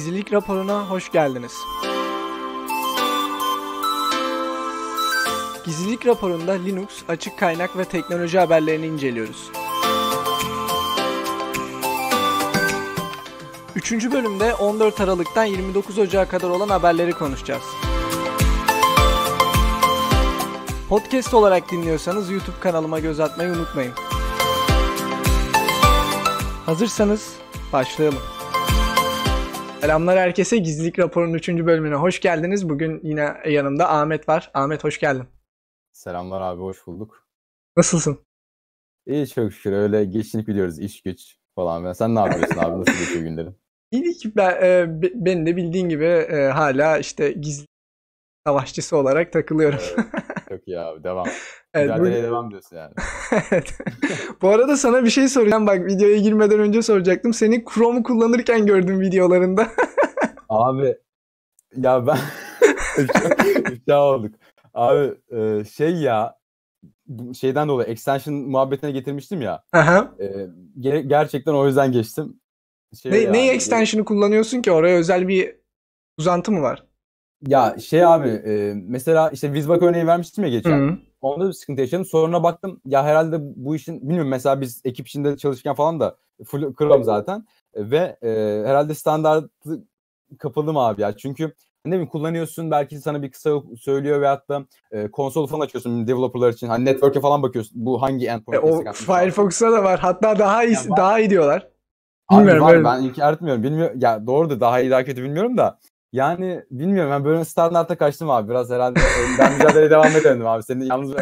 Gizlilik raporuna hoş geldiniz. Gizlilik raporunda Linux, açık kaynak ve teknoloji haberlerini inceliyoruz. Üçüncü bölümde 14 Aralık'tan 29 Ocak'a kadar olan haberleri konuşacağız. Podcast olarak dinliyorsanız YouTube kanalıma göz atmayı unutmayın. Hazırsanız başlayalım. Selamlar herkese. Gizlilik raporunun 3. bölümüne hoş geldiniz. Bugün yine yanımda Ahmet var. Ahmet hoş geldin. Selamlar abi hoş bulduk. Nasılsın? İyi çok şükür öyle geçinip gidiyoruz iş güç falan. Sen ne yapıyorsun abi nasıl geçiyor günlerin? İyi ki ben, e, be, de bildiğin gibi e, hala işte gizli savaşçısı olarak takılıyorum. ya devam. evet, bu... devam diyorsun yani. evet. bu arada sana bir şey soracağım. Bak videoya girmeden önce soracaktım. Seni Chrome kullanırken gördüm videolarında. abi ya ben ifşa olduk. Abi e, şey ya şeyden dolayı extension muhabbetine getirmiştim ya. Aha. E, gerçekten o yüzden geçtim. Şey ne, yani, neyi extension'ı kullanıyorsun ki? Oraya özel bir uzantı mı var? Ya şey abi e, mesela işte Vizbak örneği vermiştim ya geçen. Hı-hı. Onda bir sıkıntı yaşadım. Sonra baktım ya herhalde bu işin bilmiyorum mesela biz ekip içinde çalışırken falan da full kırım zaten. Ve e, herhalde standart kapalı mı abi ya? Çünkü ne bileyim kullanıyorsun belki sana bir kısa söylüyor veyahut da e, konsol falan açıyorsun developerlar için. Hani network'e falan bakıyorsun. Bu hangi endpoint? E, o Firefox'ta da var. Hatta daha iyi yani daha iyi diyorlar. Bilmiyorum. var, ben inkar etmiyorum. Bilmiyorum. Ya doğru da daha iyi daha kötü bilmiyorum da. Yani bilmiyorum ben böyle standarta kaçtım abi. Biraz herhalde ben mücadeleye devam edemedim abi. Seni yalnız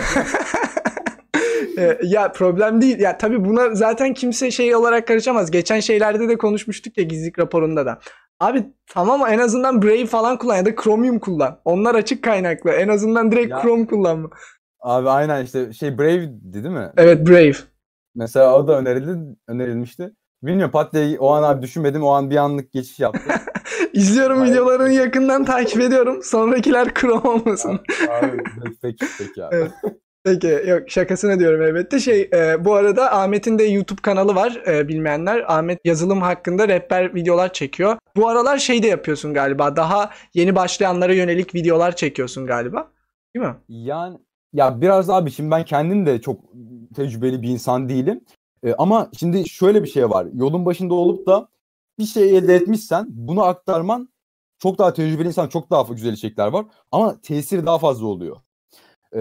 e, ya problem değil. Ya tabii buna zaten kimse şey olarak karışamaz. Geçen şeylerde de konuşmuştuk ya gizlilik raporunda da. Abi tamam en azından Brave falan kullan ya da Chromium kullan. Onlar açık kaynaklı. En azından direkt ya, Chrome kullanma. Abi aynen işte şey Brave'di değil mi? Evet Brave. Mesela o da önerildi, önerilmişti. Bilmiyorum pat diye o an abi düşünmedim o an bir anlık geçiş yaptı. İzliyorum Hayır. videolarını yakından takip ediyorum. Sonrakiler krom olmasın. Abi peki peki abi. Peki yok şakasını diyorum elbette. Şey e, bu arada Ahmet'in de YouTube kanalı var e, bilmeyenler. Ahmet yazılım hakkında rapper videolar çekiyor. Bu aralar şey de yapıyorsun galiba. Daha yeni başlayanlara yönelik videolar çekiyorsun galiba. Değil mi? Yani ya biraz abi şimdi ben kendim de çok tecrübeli bir insan değilim. E, ama şimdi şöyle bir şey var. Yolun başında olup da bir şey elde etmişsen bunu aktarman çok daha tecrübeli insan çok daha güzel içerikler var. Ama tesiri daha fazla oluyor. Ee,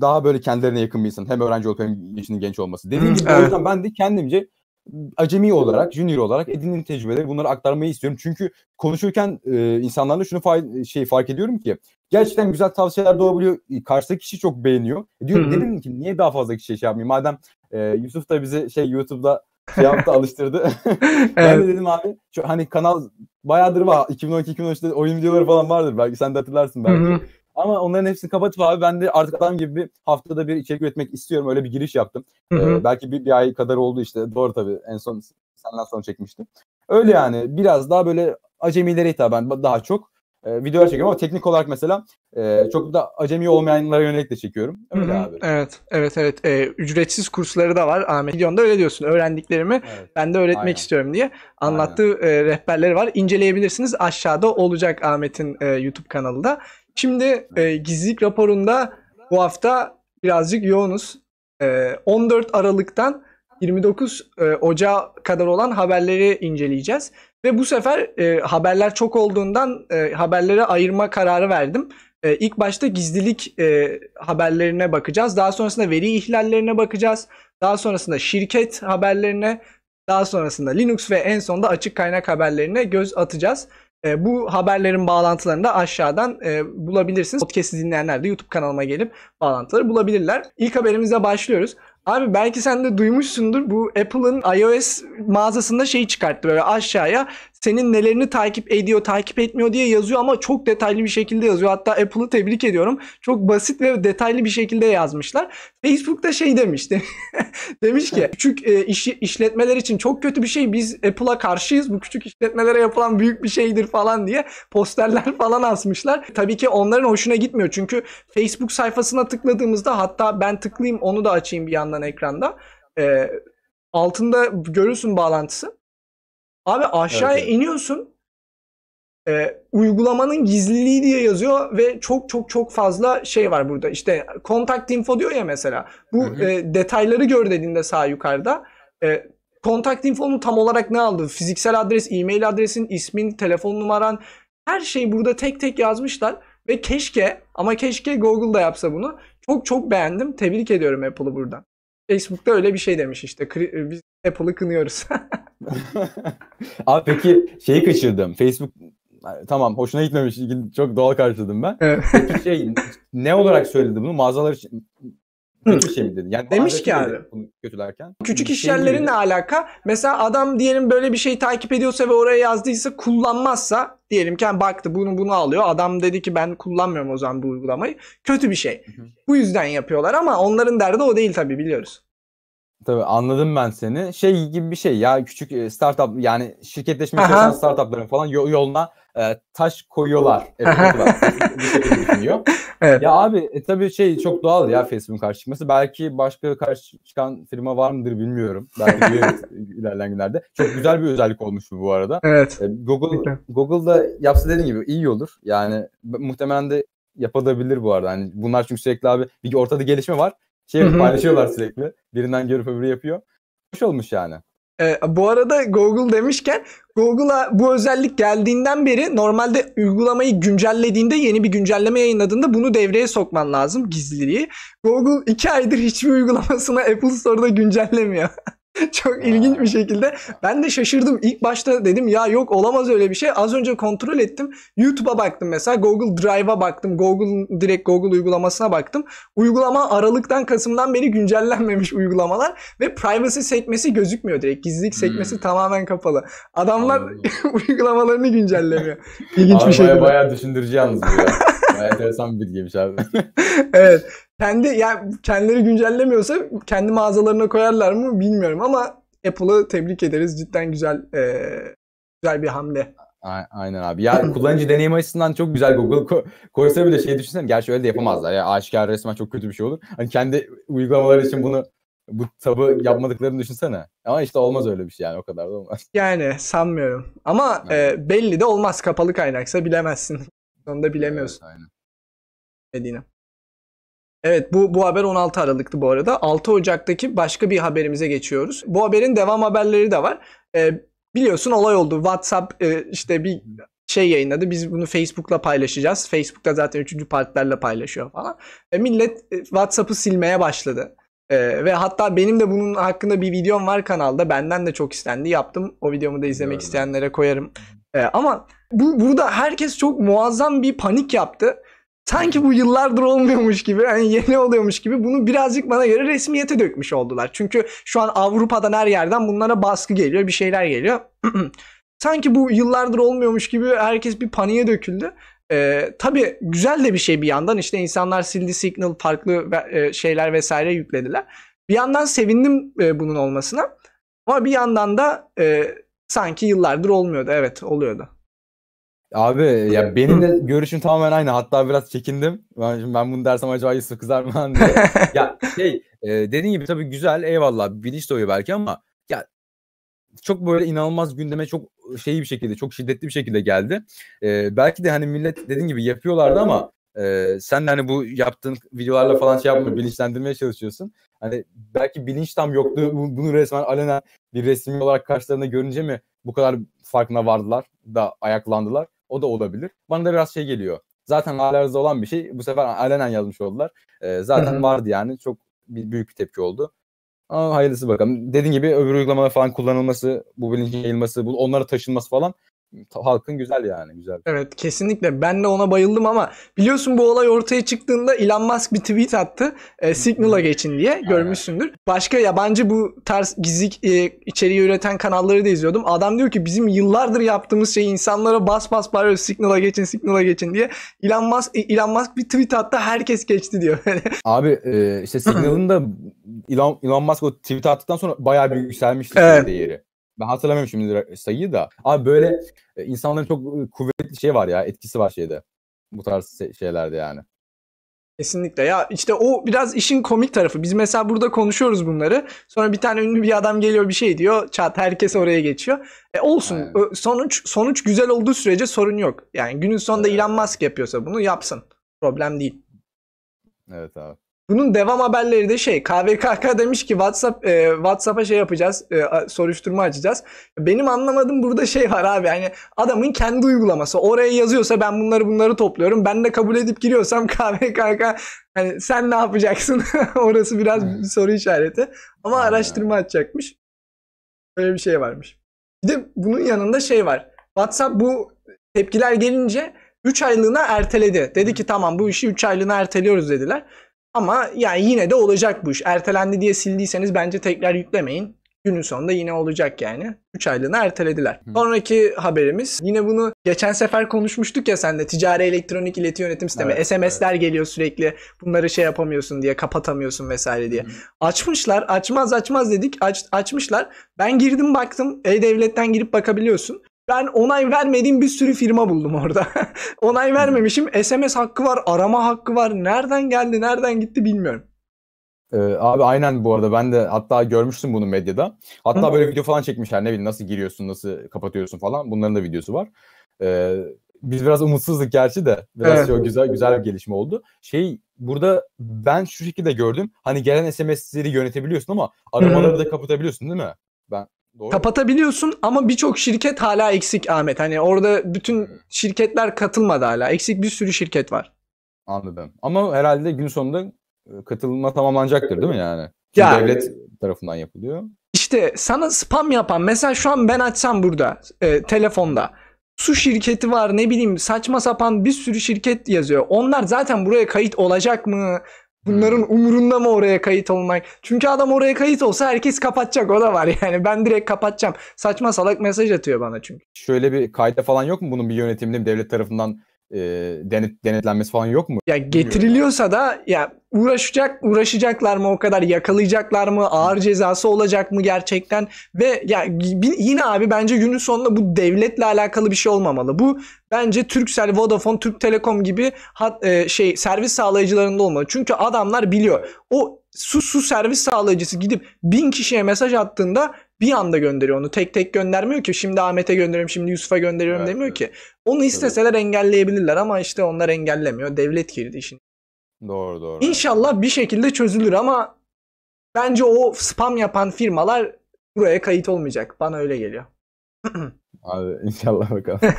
daha böyle kendilerine yakın bir insan. Hem öğrenci olup hem yaşının genç olması. Dediğim hmm, gibi evet. o yüzden ben de kendimce acemi olarak, junior olarak edindiğim tecrübeleri bunları aktarmayı istiyorum. Çünkü konuşurken e, insanlarla şunu fa- şey fark ediyorum ki gerçekten güzel tavsiyeler doğabiliyor. Karşıdaki kişi çok beğeniyor. E, diyorum dedim ki niye daha fazla kişi şey yapmayayım? Madem e, Yusuf da bize şey YouTube'da şey da alıştırdı. evet. ben de dedim abi şu hani kanal bayağıdır var 2012-2013'te oyun videoları falan vardır belki sen de hatırlarsın belki. Hı-hı. Ama onların hepsini kapatıp abi ben de artık adam gibi bir haftada bir içerik üretmek istiyorum. Öyle bir giriş yaptım. Ee, belki bir, bir ay kadar oldu işte. Doğru tabii. En son senden sonra çekmiştim. Öyle yani. Biraz daha böyle acemilere hitaben daha çok e, ee, videolar çekiyorum ama teknik olarak mesela e, çok da acemi olmayanlara yönelik de çekiyorum. Öyle Hı-hı. abi. Evet, evet, evet. E, ücretsiz kursları da var. Ahmet videonda öyle diyorsun. Öğrendiklerimi evet. ben de öğretmek Aynen. istiyorum diye anlattığı e, rehberleri var. İnceleyebilirsiniz. Aşağıda olacak Ahmet'in e, YouTube kanalında. Şimdi e, gizlilik raporunda bu hafta birazcık yoğunuz. E, 14 Aralık'tan 29 e, Ocağı kadar olan haberleri inceleyeceğiz. Ve bu sefer e, haberler çok olduğundan e, haberlere ayırma kararı verdim. E, ilk başta gizlilik e, haberlerine bakacağız. Daha sonrasında veri ihlallerine bakacağız. Daha sonrasında şirket haberlerine, daha sonrasında Linux ve en sonunda açık kaynak haberlerine göz atacağız. E, bu haberlerin bağlantılarını da aşağıdan e, bulabilirsiniz. Podcast'i dinleyenler de YouTube kanalıma gelip bağlantıları bulabilirler. İlk haberimize başlıyoruz. Abi belki sen de duymuşsundur bu Apple'ın iOS mağazasında şeyi çıkarttı böyle aşağıya senin nelerini takip ediyor, takip etmiyor diye yazıyor ama çok detaylı bir şekilde yazıyor. Hatta Apple'ı tebrik ediyorum. Çok basit ve detaylı bir şekilde yazmışlar. Facebook da şey demişti. demiş ki küçük e, iş, işletmeler için çok kötü bir şey. Biz Apple'a karşıyız. Bu küçük işletmelere yapılan büyük bir şeydir falan diye posterler falan asmışlar. Tabii ki onların hoşuna gitmiyor. Çünkü Facebook sayfasına tıkladığımızda hatta ben tıklayayım onu da açayım bir yandan ekranda. E, altında görürsün bağlantısı. Abi aşağıya evet. iniyorsun. E, uygulamanın gizliliği diye yazıyor ve çok çok çok fazla şey var burada. İşte contact info diyor ya mesela. Bu hı hı. E, detayları gör dediğinde sağ yukarıda. E, contact info'nun tam olarak ne aldı? Fiziksel adres, e-mail adresin, ismin, telefon numaran her şeyi burada tek tek yazmışlar. Ve keşke ama keşke Google da yapsa bunu. Çok çok beğendim. Tebrik ediyorum Apple'ı buradan. Facebook'ta öyle bir şey demiş işte. E, biz Apple'ı kınıyoruz. Abi peki şeyi kaçırdım. Facebook tamam hoşuna gitmemiş. Çok doğal karşıladım ben. Evet. Peki şey ne olarak söyledi bunu? Mağazalar için kötü şey mi dedi? Yani Demiş ki abi. Kötülerken. Küçük şey iş yerleri ne alaka? Mesela adam diyelim böyle bir şey takip ediyorsa ve oraya yazdıysa kullanmazsa diyelim ki yani baktı bunu bunu alıyor. Adam dedi ki ben kullanmıyorum o zaman bu uygulamayı. Kötü bir şey. Hı hı. Bu yüzden yapıyorlar ama onların derdi o değil tabii biliyoruz. Tabii anladım ben seni. Şey gibi bir şey ya küçük e, startup yani şirketleşme çalışan startupların falan yoluna e, taş koyuyorlar. Şey evet, Ya abi e, tabii şey çok doğal ya Facebook'un karşı çıkması. Belki başka karşı çıkan firma var mıdır bilmiyorum. Belki ilerleyen günlerde. Çok güzel bir özellik olmuş bu bu arada. Evet. E, Google Google'da yapsa dediğim gibi iyi olur. Yani muhtemelen de yapabilir bu arada. Yani bunlar çünkü sürekli abi bir ortada gelişme var. Şey paylaşıyorlar sürekli. Birinden görüp öbürü yapıyor. Hoş olmuş yani. Ee, bu arada Google demişken Google'a bu özellik geldiğinden beri normalde uygulamayı güncellediğinde yeni bir güncelleme yayınladığında bunu devreye sokman lazım gizliliği. Google 2 aydır hiçbir uygulamasını Apple Store'da güncellemiyor. Çok ilginç bir şekilde. Ben de şaşırdım. İlk başta dedim ya yok olamaz öyle bir şey. Az önce kontrol ettim. YouTube'a baktım mesela. Google Drive'a baktım. Google direkt Google uygulamasına baktım. Uygulama Aralık'tan Kasım'dan beri güncellenmemiş uygulamalar ve privacy sekmesi gözükmüyor direkt. Gizlilik hmm. sekmesi hmm. tamamen kapalı. Adamlar uygulamalarını güncellemiyor. İlginç abi bir şey. Baya baya düşündürücü yalnız bu ya. Baya enteresan bir bilgiymiş abi. evet. Kendi yani kendileri güncellemiyorsa kendi mağazalarına koyarlar mı bilmiyorum ama Apple'ı tebrik ederiz. Cidden güzel e, güzel bir hamle. A- Aynen abi. Ya kullanıcı deneyim açısından çok güzel Google ko- koysa bile şey düşünsen gerçi öyle de yapamazlar. Ya aşikar resmen çok kötü bir şey olur. Hani kendi uygulamaları için bunu bu tabı yapmadıklarını düşünsene. Ama işte olmaz öyle bir şey yani o kadar da olmaz. Yani sanmıyorum. Ama e, belli de olmaz kapalı kaynaksa bilemezsin. Onu da bilemiyorsun. Evet, aynen. Dediğini. Evet bu, bu haber 16 Aralık'tı bu arada. 6 Ocak'taki başka bir haberimize geçiyoruz. Bu haberin devam haberleri de var. E, biliyorsun olay oldu. WhatsApp e, işte bir şey yayınladı. Biz bunu Facebook'la paylaşacağız. Facebook'ta zaten üçüncü partilerle paylaşıyor falan. E, millet e, WhatsApp'ı silmeye başladı. E, ve hatta benim de bunun hakkında bir videom var kanalda. Benden de çok istendi. Yaptım. O videomu da izlemek Görme. isteyenlere koyarım. E, ama bu burada herkes çok muazzam bir panik yaptı sanki bu yıllardır olmuyormuş gibi hani yeni oluyormuş gibi bunu birazcık bana göre resmiyete dökmüş oldular. Çünkü şu an Avrupa'dan her yerden bunlara baskı geliyor bir şeyler geliyor. sanki bu yıllardır olmuyormuş gibi herkes bir paniğe döküldü. Ee, tabii güzel de bir şey bir yandan işte insanlar sildi signal farklı e, şeyler vesaire yüklediler. Bir yandan sevindim e, bunun olmasına ama bir yandan da e, sanki yıllardır olmuyordu evet oluyordu. Abi ya benim de görüşüm tamamen aynı. Hatta biraz çekindim. Ben, ben bunu dersem acaba Yusuf kızar mı diye. ya şey e, dediğin gibi tabii güzel eyvallah bilinç doğuyor belki ama ya çok böyle inanılmaz gündeme çok şeyi bir şekilde çok şiddetli bir şekilde geldi. E, belki de hani millet dediğin gibi yapıyorlardı ama e, sen de hani bu yaptığın videolarla falan şey yapmıyor bilinçlendirmeye çalışıyorsun. Hani belki bilinç tam yoktu. Bunu resmen alenen bir resmi olarak karşılarına görünce mi bu kadar farkına vardılar da ayaklandılar. O da olabilir. Bana da biraz şey geliyor. Zaten alarızda olan bir şey. Bu sefer alenen yazmış oldular. E, zaten vardı yani. Çok bir, büyük bir tepki oldu. Ama hayırlısı bakalım. Dediğim gibi öbür uygulamalar falan kullanılması, bu bilincin yayılması, bu, onlara taşınması falan halkın güzel yani güzel. Evet kesinlikle ben de ona bayıldım ama biliyorsun bu olay ortaya çıktığında Elon Musk bir tweet attı e, Signal'a geçin diye görmüşsündür. Başka yabancı bu tarz gizli e, içeriği üreten kanalları da izliyordum. Adam diyor ki bizim yıllardır yaptığımız şey insanlara bas bas bağırıyor Signal'a geçin Signal'a geçin diye. Elon Musk, e, Elon Musk bir tweet attı herkes geçti diyor. Abi e, işte Signal'ın da Elon, Elon Musk o tweet attıktan sonra bayağı bir yükselmişti evet. değeri. Ben hatırlamıyorum şimdi sayıyı da. Abi böyle e, insanların çok kuvvetli şey var ya etkisi var şeyde. Bu tarz şeylerde yani. Kesinlikle ya işte o biraz işin komik tarafı. Biz mesela burada konuşuyoruz bunları. Sonra bir tane ünlü bir adam geliyor bir şey diyor. Çat herkes oraya geçiyor. E olsun Aynen. sonuç sonuç güzel olduğu sürece sorun yok. Yani günün sonunda evet. Elon Musk yapıyorsa bunu yapsın. Problem değil. Evet abi. Bunun devam haberleri de şey KVKK demiş ki WhatsApp e, WhatsApp'a şey yapacağız e, soruşturma açacağız. Benim anlamadığım burada şey var abi yani adamın kendi uygulaması oraya yazıyorsa ben bunları bunları topluyorum ben de kabul edip giriyorsam KVKK hani sen ne yapacaksın orası biraz hmm. bir soru işareti ama araştırma açacakmış. öyle bir şey varmış. Bir de bunun yanında şey var WhatsApp bu tepkiler gelince 3 aylığına erteledi. Dedi ki tamam bu işi 3 aylığına erteliyoruz dediler. Ama yani yine de olacak bu iş. Ertelendi diye sildiyseniz bence tekrar yüklemeyin. Günün sonunda yine olacak yani. 3 aylığına ertelediler. Hı. Sonraki haberimiz yine bunu geçen sefer konuşmuştuk ya sen de ticari elektronik ileti yönetim sistemi. Evet, SMS'ler evet. geliyor sürekli bunları şey yapamıyorsun diye kapatamıyorsun vesaire diye. Hı. Açmışlar açmaz açmaz dedik aç, açmışlar. Ben girdim baktım e-devletten girip bakabiliyorsun. Ben onay vermediğim bir sürü firma buldum orada. onay vermemişim. SMS hakkı var, arama hakkı var. Nereden geldi, nereden gitti bilmiyorum. Ee, abi aynen bu arada ben de hatta görmüştüm bunu medyada. Hatta Hı. böyle video falan çekmişler ne bileyim nasıl giriyorsun, nasıl kapatıyorsun falan. Bunların da videosu var. Ee, biz biraz umutsuzduk gerçi de biraz evet. çok güzel güzel bir gelişme oldu. Şey burada ben şu şekilde gördüm. Hani gelen SMS'leri yönetebiliyorsun ama aramaları Hı. da kapatabiliyorsun değil mi? Ben Doğru. Kapatabiliyorsun ama birçok şirket hala eksik Ahmet. Hani orada bütün şirketler katılmadı hala. Eksik bir sürü şirket var. Anladım. Ama herhalde gün sonunda e, katılma tamamlanacaktır değil mi yani? ya, devlet tarafından yapılıyor. İşte sana spam yapan mesela şu an ben açsam burada e, telefonda su şirketi var ne bileyim saçma sapan bir sürü şirket yazıyor. Onlar zaten buraya kayıt olacak mı? Bunların umurunda mı oraya kayıt olmak? Çünkü adam oraya kayıt olsa herkes kapatacak. O da var yani. Ben direkt kapatacağım. Saçma salak mesaj atıyor bana çünkü. Şöyle bir kayda falan yok mu bunun bir yönetiminin devlet tarafından e, denet, denetlenmesi falan yok mu? Ya getiriliyorsa da ya uğraşacak uğraşacaklar mı o kadar yakalayacaklar mı ağır cezası olacak mı gerçekten ve ya yine abi bence günün sonunda bu devletle alakalı bir şey olmamalı. Bu bence Turkcell, Vodafone, Türk Telekom gibi hat, e, şey servis sağlayıcılarında olmalı. Çünkü adamlar biliyor. O su su servis sağlayıcısı gidip bin kişiye mesaj attığında bir anda gönderiyor onu. Tek tek göndermiyor ki şimdi Ahmet'e gönderiyorum şimdi Yusuf'a gönderiyorum evet, demiyor evet. ki. Onu isteseler evet. engelleyebilirler ama işte onlar engellemiyor. Devlet girdi işin. Doğru doğru. İnşallah bir şekilde çözülür ama bence o spam yapan firmalar buraya kayıt olmayacak. Bana öyle geliyor. Abi inşallah bakalım.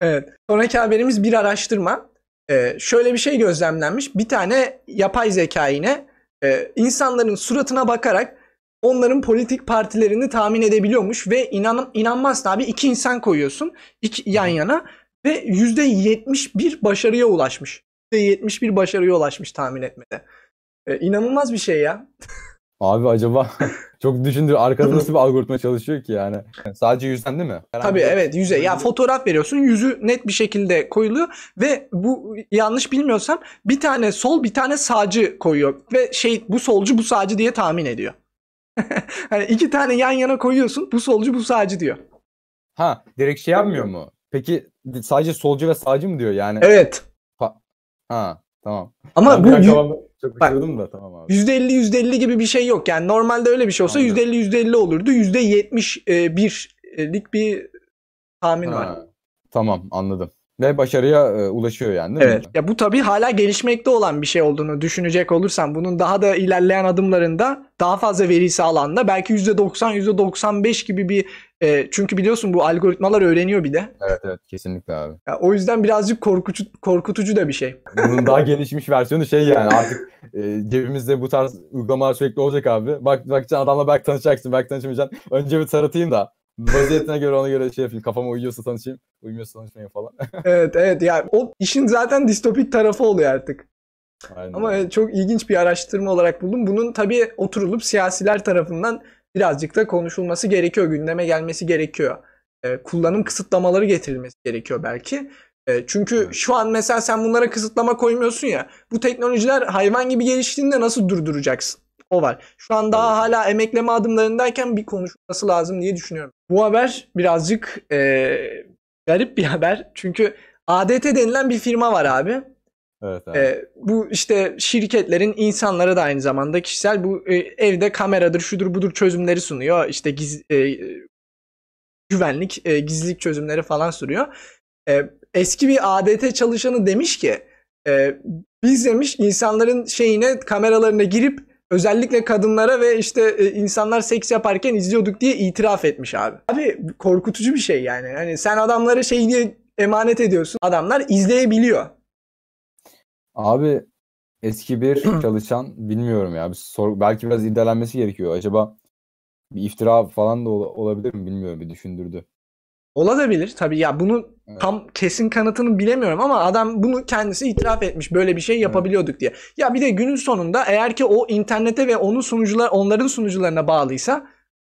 evet. Sonraki haberimiz bir araştırma. Ee, şöyle bir şey gözlemlenmiş. Bir tane yapay zeka yine e, insanların suratına bakarak onların politik partilerini tahmin edebiliyormuş ve inan inanmazsın abi iki insan koyuyorsun iki, yan yana ve yüzde bir başarıya ulaşmış. yüzde bir başarıya ulaşmış tahmin etmede. Ee, inanılmaz bir şey ya. Abi acaba çok düşündür arkada nasıl bir algoritma çalışıyor ki yani? Sadece yüzden değil mi? Herhangi Tabii bir... evet yüze. Ya fotoğraf veriyorsun yüzü net bir şekilde koyuluyor ve bu yanlış bilmiyorsam bir tane sol bir tane sağcı koyuyor ve şey bu solcu bu sağcı diye tahmin ediyor. hani iki tane yan yana koyuyorsun. Bu solcu bu sağcı diyor. Ha direkt şey yapmıyor mu? Peki sadece solcu ve sağcı mı diyor yani? Evet. Ha, ha tamam. Ama ben bu y- çok bak, da tamam abi. %50 %50 gibi bir şey yok. Yani normalde öyle bir şey olsa Anladım. %50 %50 olurdu. Yüzde %71'lik e, bir tahmin ha, var. Tamam anladım ve başarıya e, ulaşıyor yani değil evet. mi? Ya bu tabii hala gelişmekte olan bir şey olduğunu düşünecek olursan bunun daha da ilerleyen adımlarında daha fazla verisi alanda belki %90 %95 gibi bir e, çünkü biliyorsun bu algoritmalar öğreniyor bir de. Evet evet kesinlikle abi. Ya, o yüzden birazcık korkutucu korkutucu da bir şey. Bunun daha gelişmiş versiyonu şey yani artık e, cebimizde bu tarz uygulamalar sürekli olacak abi. Bak bakacaksın adamla belki tanışacaksın belki tanışmayacaksın. Önce bir taratayım da Vaziyetine göre ona göre şey yapayım. Kafama uyuyorsa tanışayım. uyumuyorsa tanışmayayım falan. evet evet. Yani o işin zaten distopik tarafı oluyor artık. Aynen. Ama çok ilginç bir araştırma olarak buldum. Bunun tabii oturulup siyasiler tarafından birazcık da konuşulması gerekiyor. Gündeme gelmesi gerekiyor. E, kullanım kısıtlamaları getirilmesi gerekiyor belki. E, çünkü evet. şu an mesela sen bunlara kısıtlama koymuyorsun ya. Bu teknolojiler hayvan gibi geliştiğinde nasıl durduracaksın? o var. Şu an daha hala emekleme adımlarındayken bir konuşması lazım diye düşünüyorum. Bu haber birazcık e, garip bir haber. Çünkü ADT denilen bir firma var abi. Evet, abi. E, bu işte şirketlerin insanlara da aynı zamanda kişisel bu e, evde kameradır şudur budur çözümleri sunuyor. İşte giz, e, güvenlik, e, gizlilik çözümleri falan sürüyor. E, eski bir ADT çalışanı demiş ki e, biz demiş insanların şeyine kameralarına girip özellikle kadınlara ve işte e, insanlar seks yaparken izliyorduk diye itiraf etmiş abi. Abi korkutucu bir şey yani. Hani sen adamlara şey diye emanet ediyorsun. Adamlar izleyebiliyor. Abi eski bir çalışan bilmiyorum ya. Bir sor, belki biraz irdelenmesi gerekiyor. Acaba bir iftira falan da olabilir mi bilmiyorum. Bir düşündürdü. Olabilir tabii ya bunu evet. tam kesin kanıtını bilemiyorum ama adam bunu kendisi itiraf etmiş böyle bir şey yapabiliyorduk diye. Ya bir de günün sonunda eğer ki o internete ve onun sunucular onların sunucularına bağlıysa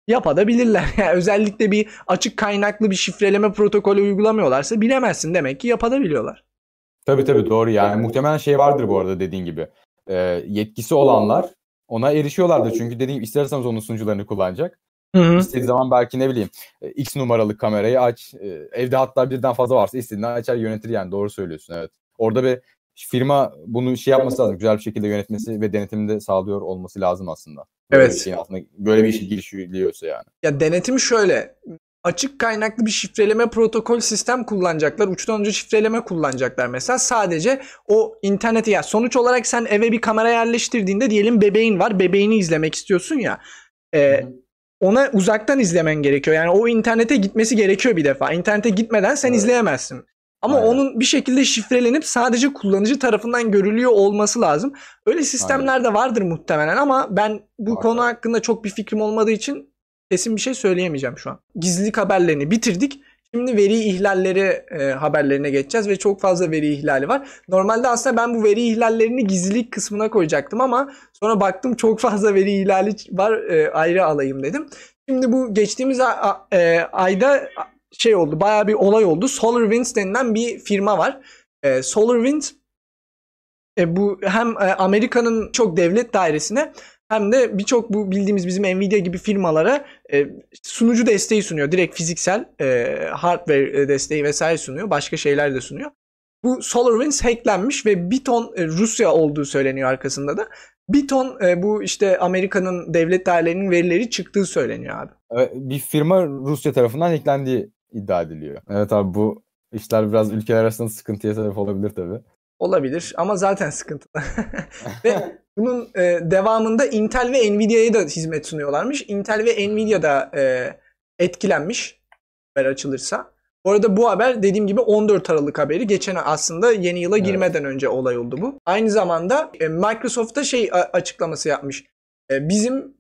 yapabilirler. Yani özellikle bir açık kaynaklı bir şifreleme protokolü uygulamıyorlarsa bilemezsin demek ki yapabiliyorlar. Tabi tabi doğru yani muhtemelen şey vardır bu arada dediğin gibi. E, yetkisi olanlar ona erişiyorlardı çünkü dediğim isterseniz onun sunucularını kullanacak. Hı-hı. İstediği zaman belki ne bileyim e, X numaralı kamerayı aç. E, evde hatta birden fazla varsa istediğini açar yönetir yani doğru söylüyorsun evet. Orada bir firma bunu şey yapması lazım. Güzel bir şekilde yönetmesi ve denetimini de sağlıyor olması lazım aslında. Böyle evet. Şeyin altında, böyle bir işe girişiliyorsa yani. Ya denetim şöyle. Açık kaynaklı bir şifreleme protokol sistem kullanacaklar. Uçtan önce şifreleme kullanacaklar mesela. Sadece o interneti ya sonuç olarak sen eve bir kamera yerleştirdiğinde diyelim bebeğin var. Bebeğini izlemek istiyorsun ya. E, ona uzaktan izlemen gerekiyor. Yani o internete gitmesi gerekiyor bir defa. İnternete gitmeden sen evet. izleyemezsin. Ama Aynen. onun bir şekilde şifrelenip sadece kullanıcı tarafından görülüyor olması lazım. Öyle sistemler de vardır muhtemelen ama ben bu Aynen. konu hakkında çok bir fikrim olmadığı için kesin bir şey söyleyemeyeceğim şu an. Gizlilik haberlerini bitirdik. Şimdi veri ihlalleri e, haberlerine geçeceğiz ve çok fazla veri ihlali var. Normalde aslında ben bu veri ihlallerini gizlilik kısmına koyacaktım ama sonra baktım çok fazla veri ihlali var e, ayrı alayım dedim. Şimdi bu geçtiğimiz a, a, e, ayda şey oldu bayağı bir olay oldu. SolarWinds denilen bir firma var. E, SolarWinds e, bu hem e, Amerika'nın çok devlet dairesine hem de birçok bu bildiğimiz bizim Nvidia gibi firmalara e, sunucu desteği sunuyor. Direkt fiziksel e, hardware desteği vesaire sunuyor. Başka şeyler de sunuyor. Bu SolarWinds hacklenmiş ve bir ton e, Rusya olduğu söyleniyor arkasında da. Bir ton e, bu işte Amerika'nın devlet dairelerinin verileri çıktığı söyleniyor abi. E, bir firma Rusya tarafından hacklendiği iddia ediliyor. Evet abi bu işler biraz ülkeler arasında sıkıntıya sebep olabilir tabii. Olabilir ama zaten sıkıntı. ve bunun e, devamında Intel ve Nvidia'ya da hizmet sunuyorlarmış. Intel ve Nvidia da e, etkilenmiş haber açılırsa. Bu arada bu haber dediğim gibi 14 Aralık haberi. Geçen aslında yeni yıla girmeden evet. önce olay oldu bu. Aynı zamanda e, da şey açıklaması yapmış. E, bizim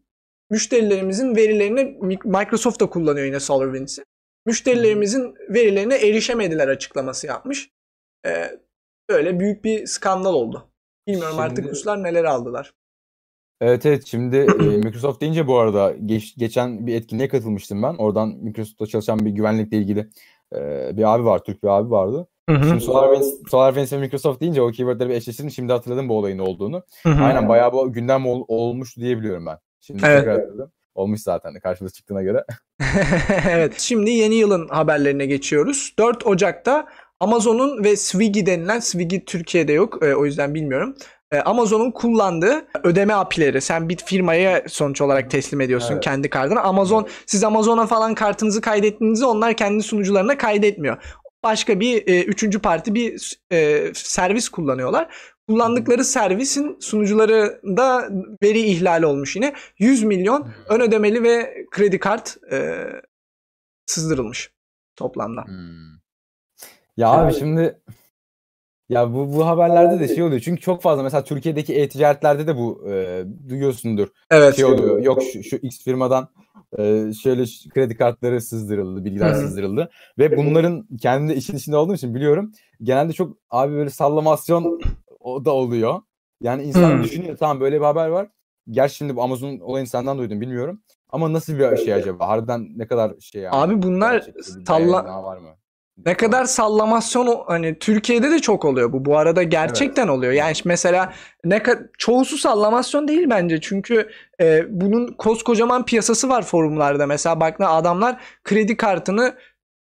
müşterilerimizin verilerini Microsoft da kullanıyor yine SolarWinds'i. Müşterilerimizin verilerine erişemediler açıklaması yapmış. E, böyle büyük bir skandal oldu. Bilmiyorum Şimdi... artık kuşlar neler aldılar. Evet evet şimdi e, Microsoft deyince bu arada geç, geçen bir etkinliğe katılmıştım ben. Oradan Microsoft'ta çalışan bir güvenlikle ilgili e, bir abi var, Türk bir abi vardı. Şimdi SolarWinds, SolarWinds ve Microsoft deyince o keywordleri bir eşleştirdim. Şimdi hatırladım bu olayın olduğunu. Aynen bayağı bu gündem ol, olmuştu diyebiliyorum ben. Şimdi evet. tekrar hatırladım. Olmuş zaten karşımıza çıktığına göre. evet şimdi yeni yılın haberlerine geçiyoruz. 4 Ocak'ta Amazon'un ve Swiggy denilen Swiggy Türkiye'de yok e, o yüzden bilmiyorum. E, Amazon'un kullandığı ödeme apileri. Sen bir firmaya sonuç olarak teslim ediyorsun evet. kendi kartını. Amazon evet. siz Amazon'a falan kartınızı kaydettiğinizde onlar kendi sunucularına kaydetmiyor. Başka bir e, üçüncü parti bir e, servis kullanıyorlar. Kullandıkları servisin sunucuları da veri ihlali olmuş yine. 100 milyon ön ödemeli ve kredi kart e, sızdırılmış toplamda. Hmm. Ya abi şimdi ya bu, bu haberlerde de şey oluyor. Çünkü çok fazla mesela Türkiye'deki e-ticaretlerde de bu e, duyuyorsundur. Evet. Şey oluyor. Yok şu, şu X firmadan e, şöyle şu, kredi kartları sızdırıldı, bilgiler Hı-hı. sızdırıldı ve bunların kendi işin içinde olduğum için biliyorum. Genelde çok abi böyle sallamasyon o da oluyor. Yani insan Hı-hı. düşünüyor tamam böyle bir haber var. Gerçi şimdi bu Amazon olayını senden duydum bilmiyorum. Ama nasıl bir şey acaba? Harbiden ne kadar şey yani? Abi bunlar salla var mı? Ne kadar sallamasyon hani Türkiye'de de çok oluyor bu. Bu arada gerçekten evet. oluyor. Yani mesela ne çoğusu sallamasyon değil bence. Çünkü e, bunun koskocaman piyasası var forumlarda. Mesela bak ne adamlar kredi kartını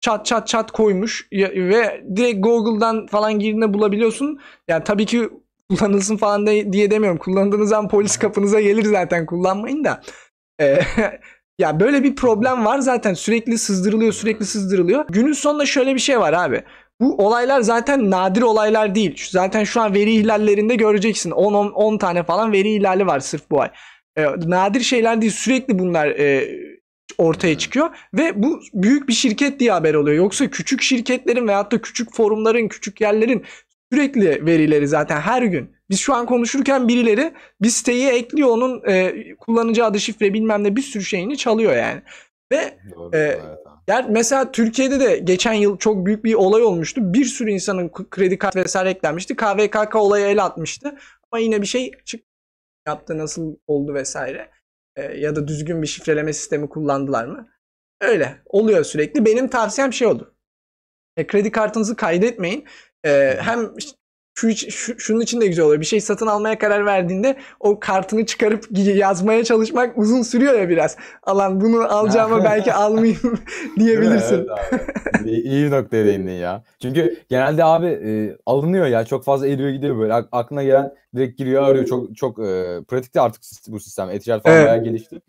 çat çat çat koymuş ve direkt Google'dan falan girdiğinde bulabiliyorsun. Yani tabii ki kullanılsın falan de, diye demiyorum. Kullandığınız zaman polis kapınıza gelir zaten kullanmayın da. E, Ya böyle bir problem var zaten sürekli sızdırılıyor sürekli sızdırılıyor. Günün sonunda şöyle bir şey var abi. Bu olaylar zaten nadir olaylar değil. Zaten şu an veri ihlallerinde göreceksin 10 10, tane falan veri ihlali var sırf bu ay. E, nadir şeyler değil sürekli bunlar e, ortaya çıkıyor ve bu büyük bir şirket diye haber oluyor. Yoksa küçük şirketlerin veyahut da küçük forumların, küçük yerlerin Sürekli verileri zaten her gün. Biz şu an konuşurken birileri bir siteyi ekliyor onun e, kullanıcı adı şifre bilmem ne bir sürü şeyini çalıyor yani. Ve Doğru, e, yani mesela Türkiye'de de geçen yıl çok büyük bir olay olmuştu. Bir sürü insanın kredi kartı vesaire eklenmişti. KVKK olayı el atmıştı. Ama yine bir şey çık yaptı nasıl oldu vesaire. E, ya da düzgün bir şifreleme sistemi kullandılar mı? Öyle oluyor sürekli. Benim tavsiyem şey olur. E, kredi kartınızı kaydetmeyin. E, hem şu, şu, şunun için de güzel oluyor. Bir şey satın almaya karar verdiğinde o kartını çıkarıp yazmaya çalışmak uzun sürüyor ya biraz. Alan bunu alacağıma belki almayayım diyebilirsin. Evet iyi, iyi noktaya değindin ya. Çünkü genelde abi e, alınıyor ya çok fazla eriyor gidiyor böyle. Aklına gelen direkt giriyor arıyor. Çok çok e, pratikte artık bu sistem. Eticaret falan evet. gelişti.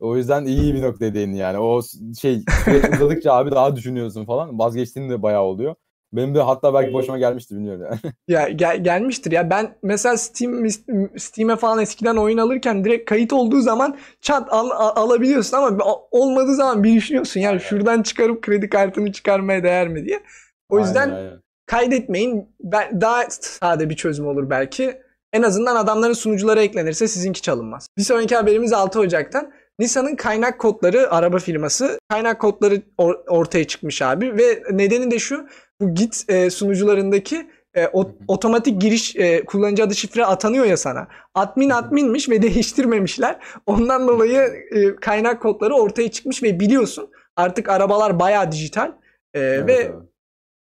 O yüzden iyi bir noktaya değindin yani. O şey süreç uzadıkça abi daha düşünüyorsun falan. Vazgeçtiğin de bayağı oluyor. Benim de hatta belki boşuma gelmişti bilmiyorum yani. ya gel, gelmiştir ya. Ben mesela Steam Steam'e falan eskiden oyun alırken direkt kayıt olduğu zaman çat al, al, alabiliyorsun ama olmadığı zaman bir düşünüyorsun ya yani şuradan çıkarıp kredi kartını çıkarmaya değer mi diye. O aynen, yüzden aynen. kaydetmeyin. Ben, daha sade bir çözüm olur belki. En azından adamların sunuculara eklenirse sizinki çalınmaz. Bir sonraki haberimiz 6 Ocak'tan. Nissan'ın kaynak kodları araba firması kaynak kodları or- ortaya çıkmış abi ve nedeni de şu bu Git e, sunucularındaki e, o, otomatik giriş e, kullanıcı adı şifre atanıyor ya sana. Admin adminmiş ve değiştirmemişler. Ondan dolayı e, kaynak kodları ortaya çıkmış ve biliyorsun artık arabalar bayağı dijital e, evet, ve evet.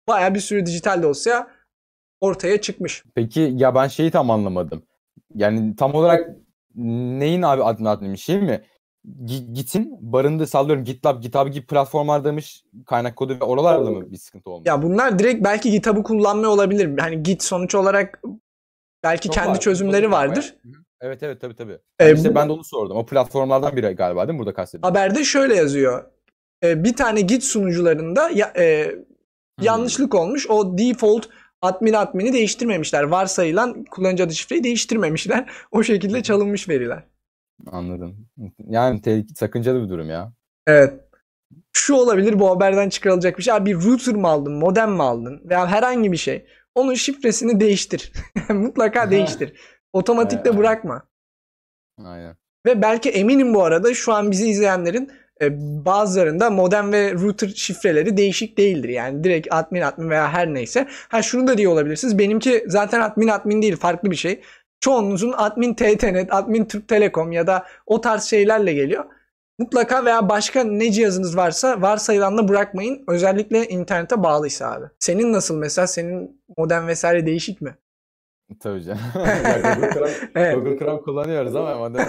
baya bir sürü dijital dosya ortaya çıkmış. Peki ya ben şeyi tam anlamadım. Yani tam olarak neyin abi admin adminmiş şey mi? Git'in barındığı sallıyorum GitLab, GitHub gibi platformlar demiş kaynak kodu ve oralarda mı bir sıkıntı olmuyor? Ya bunlar direkt belki GitHub'ı kullanmıyor olabilir. Hani Git sonuç olarak belki Çok kendi var, çözümleri vardır. Yapmaya. Evet evet tabii tabii. Ee, yani bu... ben de onu sordum. O platformlardan biri galiba değil mi burada kastediyorum? Haberde şöyle yazıyor. Ee, bir tane Git sunucularında ya, e, hmm. yanlışlık olmuş. O default admin admini değiştirmemişler. Varsayılan kullanıcı adı şifreyi değiştirmemişler. O şekilde çalınmış veriler. Anladım. Yani tehlike, sakıncalı bir durum ya. Evet. Şu olabilir bu haberden çıkarılacak bir şey. Abi bir router mı aldın, modem mi aldın veya herhangi bir şey. Onun şifresini değiştir. Mutlaka değiştir. Otomatikte Aynen. Ee. bırakma. Aynen. Ve belki eminim bu arada şu an bizi izleyenlerin e, bazılarında modem ve router şifreleri değişik değildir. Yani direkt admin admin veya her neyse. Ha şunu da diye olabilirsiniz. Benimki zaten admin admin değil farklı bir şey çoğunuzun admin TTNet, admin Türk Telekom ya da o tarz şeylerle geliyor. Mutlaka veya başka ne cihazınız varsa varsayılanla bırakmayın. Özellikle internete bağlıysa abi. Senin nasıl mesela? Senin modem vesaire değişik mi? Tabii canım. Google, Chrome, evet. Google Chrome kullanıyoruz ama modem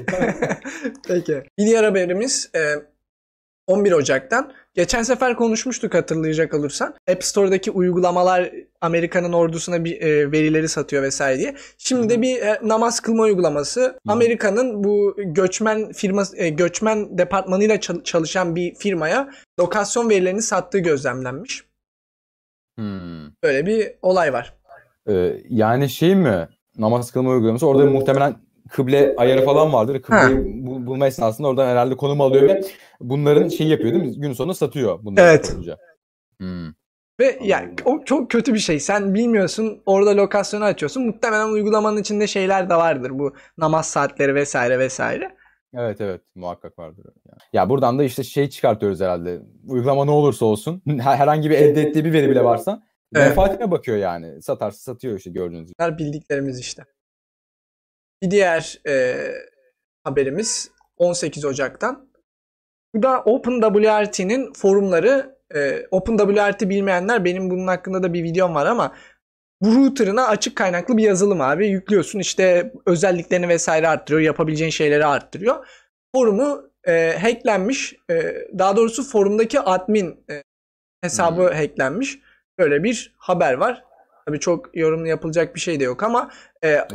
Peki. Bir diğer haberimiz. E, 11 Ocak'tan. Geçen sefer konuşmuştuk hatırlayacak olursan. App Store'daki uygulamalar Amerika'nın ordusuna bir e, verileri satıyor vesaire diye. Şimdi hı de bir e, namaz kılma uygulaması Amerika'nın bu göçmen firma e, göçmen departmanıyla çal- çalışan bir firmaya lokasyon verilerini sattığı gözlemlenmiş. Hmm. Böyle bir olay var. Ee, yani şey mi? Namaz kılma uygulaması orada muhtemelen kıble ayarı falan vardır. Kıbleyi bu, bulma esnasında oradan herhalde konum alıyor ve bunların şeyi yapıyor değil mi? Gün sonu satıyor bunları. Evet. Olunca. Hmm. Ve yani o çok kötü bir şey. Sen bilmiyorsun orada lokasyonu açıyorsun. Muhtemelen uygulamanın içinde şeyler de vardır. Bu namaz saatleri vesaire vesaire. Evet evet muhakkak vardır. Yani. Ya buradan da işte şey çıkartıyoruz herhalde. Uygulama ne olursa olsun herhangi bir elde ettiği bir veri bile varsa evet. menfaatine bakıyor yani. Satarsa satıyor işte gördüğünüz gibi. Bildiklerimiz işte. Bir diğer e, haberimiz 18 Ocak'tan. Bu da OpenWRT'nin forumları. E, OpenWRT bilmeyenler benim bunun hakkında da bir videom var ama bu router'ına açık kaynaklı bir yazılım abi. Yüklüyorsun işte özelliklerini vesaire arttırıyor. Yapabileceğin şeyleri arttırıyor. Forumu e, hacklenmiş. E, daha doğrusu forumdaki admin e, hesabı hmm. hacklenmiş. Böyle bir haber var. Tabii çok yorum yapılacak bir şey de yok ama e, evet.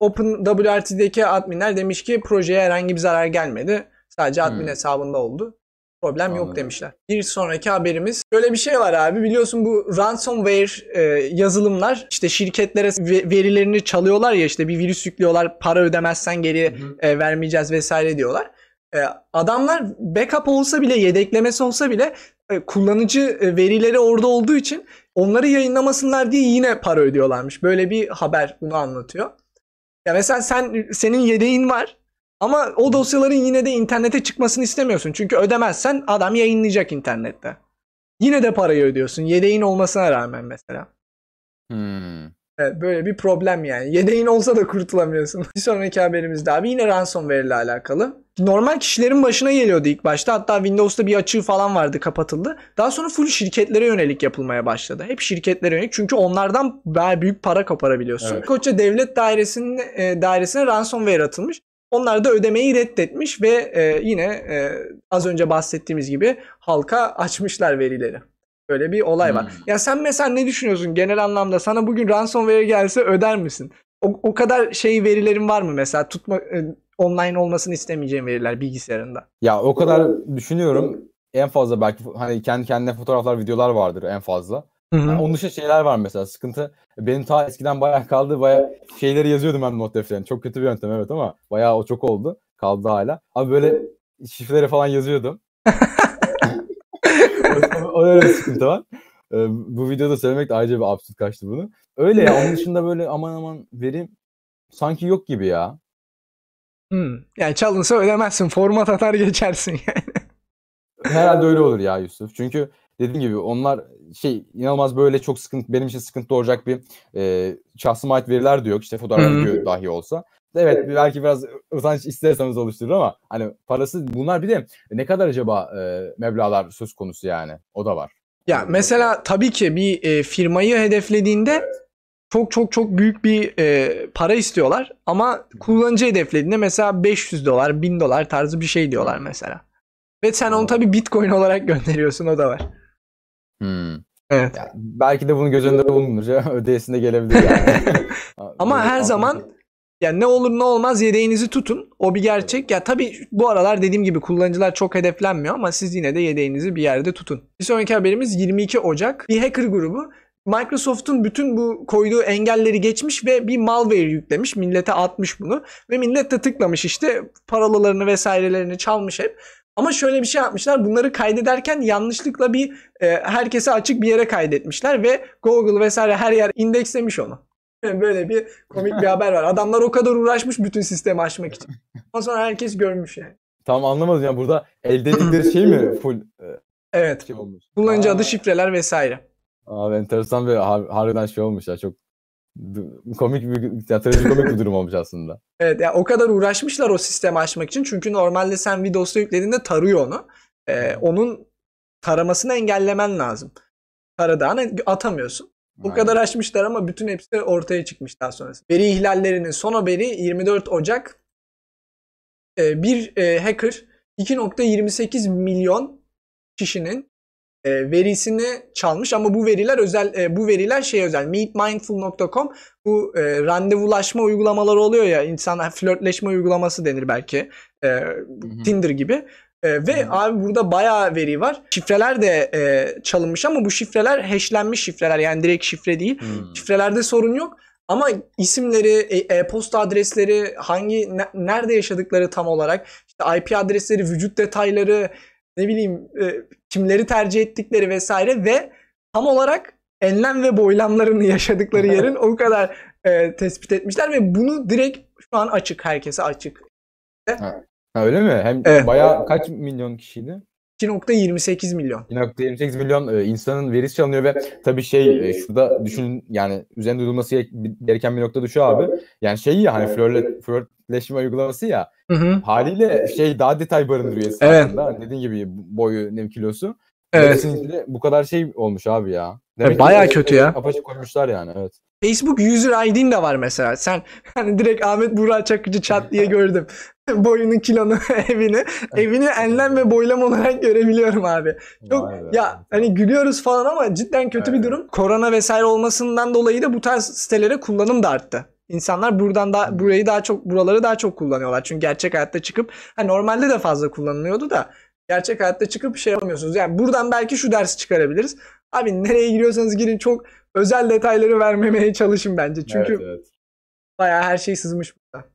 OpenWRT'deki adminler demiş ki projeye herhangi bir zarar gelmedi. Sadece admin hmm. hesabında oldu. Problem Anladım. yok demişler. Bir sonraki haberimiz. Böyle bir şey var abi. Biliyorsun bu ransomware e, yazılımlar işte şirketlere verilerini çalıyorlar ya işte bir virüs yüklüyorlar. Para ödemezsen geri e, vermeyeceğiz vesaire diyorlar. E, adamlar backup olsa bile yedeklemesi olsa bile e, kullanıcı e, verileri orada olduğu için onları yayınlamasınlar diye yine para ödüyorlarmış. Böyle bir haber bunu anlatıyor. Ya mesela sen senin yedeğin var ama o dosyaların yine de internete çıkmasını istemiyorsun. Çünkü ödemezsen adam yayınlayacak internette. Yine de parayı ödüyorsun yedeğin olmasına rağmen mesela. Hmm. Evet, böyle bir problem yani. Yedeğin olsa da kurtulamıyorsun. Bir sonraki haberimizde abi yine ransomware ile alakalı. Normal kişilerin başına geliyordu ilk başta. Hatta Windows'ta bir açığı falan vardı kapatıldı. Daha sonra full şirketlere yönelik yapılmaya başladı. Hep şirketlere yönelik. Çünkü onlardan daha büyük para koparabiliyorsun. Evet. Koçya Devlet Dairesi'nin e, dairesine ransomware atılmış. Onlar da ödemeyi reddetmiş ve e, yine e, az önce bahsettiğimiz gibi halka açmışlar verileri. Böyle bir olay var. Hmm. Ya sen mesela ne düşünüyorsun genel anlamda? Sana bugün ransomware gelse öder misin? O, o kadar şey verilerin var mı mesela? Tutma e, online olmasını istemeyeceğim veriler bilgisayarında. Ya o kadar ee, düşünüyorum. En fazla belki hani kendi kendine fotoğraflar, videolar vardır en fazla. Yani onun dışında şeyler var mesela sıkıntı. Benim ta eskiden bayağı kaldı. Bayağı şeyleri yazıyordum ben not defterine. Çok kötü bir yöntem evet ama bayağı o çok oldu. Kaldı hala. Abi böyle şifreleri falan yazıyordum. öyle bir sıkıntı var. Ee, bu videoda söylemek de ayrıca bir absürt kaçtı bunu. Öyle ya onun dışında böyle aman aman verim sanki yok gibi ya. Hmm. Yani çalınsa ödemezsin. Format atar geçersin yani. Herhalde öyle olur ya Yusuf. Çünkü dediğim gibi onlar şey inanılmaz böyle çok sıkıntı benim için sıkıntı olacak bir e, şahsıma ait veriler de yok. İşte fotoğraf video dahi olsa evet, evet belki biraz utanç isterseniz oluşturur ama hani parası bunlar bir de ne kadar acaba e, meblalar söz konusu yani o da var. Ya hani, mesela tabii ki bir e, firmayı hedeflediğinde çok çok çok büyük bir e, para istiyorlar ama kullanıcı hedeflediğinde mesela 500 dolar 1000 dolar tarzı bir şey diyorlar mesela. Ve sen onu tabii bitcoin olarak gönderiyorsun o da var. Hmm. Evet. Yani belki de bunu göz önünde bulundurunca ödeyesinde gelebilir yani. Ama her zaman yani ne olur ne olmaz yedeğinizi tutun. O bir gerçek. Ya tabii bu aralar dediğim gibi kullanıcılar çok hedeflenmiyor ama siz yine de yedeğinizi bir yerde tutun. Bir sonraki haberimiz 22 Ocak. Bir hacker grubu Microsoft'un bütün bu koyduğu engelleri geçmiş ve bir malware yüklemiş. Millete atmış bunu. Ve millet de tıklamış işte paralalarını vesairelerini çalmış hep. Ama şöyle bir şey yapmışlar. Bunları kaydederken yanlışlıkla bir e, herkese açık bir yere kaydetmişler ve Google vesaire her yer indekslemiş onu. Böyle bir komik bir haber var. Adamlar o kadar uğraşmış bütün sistemi açmak için. Ondan sonra herkes görmüş yani. Tamam anlamadım yani burada elde ettikleri şey mi full? E, evet. Şey olmuş. Kullanıcı Aa. adı, şifreler vesaire. Abi enteresan bir har harbiden şey olmuş ya çok komik bir ya, komik bir durum olmuş aslında. Evet ya yani o kadar uğraşmışlar o sistemi açmak için çünkü normalde sen Windows'a yüklediğinde tarıyor onu. Ee, onun taramasını engellemen lazım. Taradağını atamıyorsun. Bu kadar açmışlar ama bütün hepsi ortaya çıkmış daha sonrasında Veri ihlallerinin son haberi 24 Ocak. Ee, bir e, hacker 2.28 milyon kişinin e, verisini çalmış ama bu veriler özel e, bu veriler şey özel meetmindful.com bu e, randevulaşma uygulamaları oluyor ya insan flörtleşme uygulaması denir belki e, Tinder gibi e, ve hmm. abi burada bayağı veri var. Şifreler de e, çalınmış ama bu şifreler hashlenmiş şifreler yani direkt şifre değil. Hmm. Şifrelerde sorun yok. Ama isimleri, e, e-posta adresleri, hangi ne, nerede yaşadıkları tam olarak, işte IP adresleri, vücut detayları, ne bileyim e, kimleri tercih ettikleri vesaire ve tam olarak enlem ve boylamlarını yaşadıkları yerin o kadar e, tespit etmişler ve bunu direkt şu an açık herkese açık. Evet. Ha öyle mi? Hem evet. bayağı kaç milyon kişiydi? 2.28 milyon. 2.28 milyon e, insanın verisi çalınıyor ve tabii şey e, şurada düşünün yani üzerinde durulması gereken bir nokta da şu abi. Yani şey ya hani flörle, flörtleşme uygulaması ya. Hı hı. Haliyle şey daha detay barındırıyor evet. aslında. Hani dediğin gibi boyu, nem kilosu. Evet. bu kadar şey olmuş abi ya. Demek evet, kötü ya. Apaçık koymuşlar yani evet. Facebook user ID'in de var mesela. Sen hani direkt Ahmet Burak Çakıcı çat diye gördüm. Boyunun kilonu evini. Evini enlem ve boylam olarak görebiliyorum abi. Çok ya hani gülüyoruz falan ama cidden kötü evet. bir durum. Korona vesaire olmasından dolayı da bu tarz sitelere kullanım da arttı. İnsanlar buradan da hmm. burayı daha çok buraları daha çok kullanıyorlar. Çünkü gerçek hayatta çıkıp hani normalde de fazla kullanılıyordu da gerçek hayatta çıkıp şey yapamıyorsunuz. Yani buradan belki şu dersi çıkarabiliriz. Abi nereye giriyorsanız girin çok özel detayları vermemeye çalışın bence. Çünkü evet, evet. bayağı her şey sızmış burada.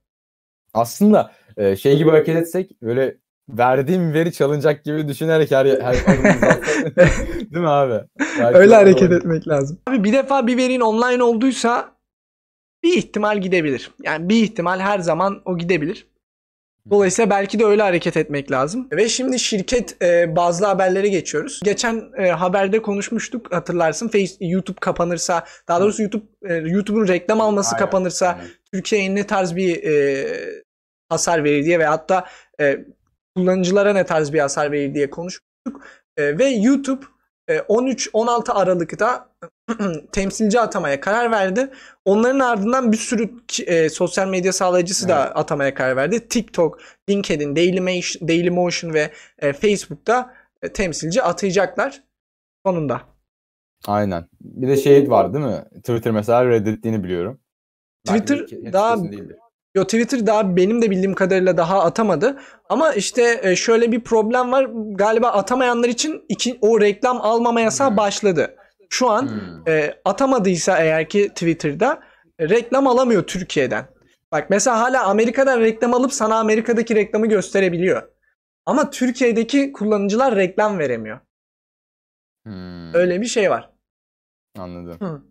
Aslında e, şey gibi hareket etsek böyle verdiğim veri çalınacak gibi düşünerek her, her Değil mi abi? Belki Öyle hareket olabilir. etmek lazım. Abi bir defa bir verin online olduysa bir ihtimal gidebilir. Yani bir ihtimal her zaman o gidebilir. Dolayısıyla belki de öyle hareket etmek lazım. Ve şimdi şirket e, bazlı haberlere geçiyoruz. Geçen e, haberde konuşmuştuk hatırlarsın. Face, YouTube kapanırsa, daha doğrusu YouTube e, YouTube'un reklam alması Aynen. kapanırsa Aynen. Türkiye'ye ne tarz bir e, hasar verir diye ve hatta e, kullanıcılara ne tarz bir hasar verir diye konuşmuştuk. E, ve YouTube e, 13-16 Aralık'ta temsilci atamaya karar verdi. Onların ardından bir sürü e, sosyal medya sağlayıcısı evet. da atamaya karar verdi. TikTok, LinkedIn, Dailymotion, Dailymotion ve e, Facebook'ta e, temsilci atayacaklar sonunda. Aynen. Bir de şey var değil mi? Twitter mesela reddettiğini biliyorum. Twitter daha Yo Twitter daha benim de bildiğim kadarıyla daha atamadı. Ama işte e, şöyle bir problem var. Galiba atamayanlar için iki, o reklam almama yasağı hmm. başladı. Şu an hmm. e, atamadıysa eğer ki Twitter'da reklam alamıyor Türkiye'den. Bak mesela hala Amerika'dan reklam alıp sana Amerika'daki reklamı gösterebiliyor. Ama Türkiye'deki kullanıcılar reklam veremiyor. Hmm. Öyle bir şey var. Anladım. Hı.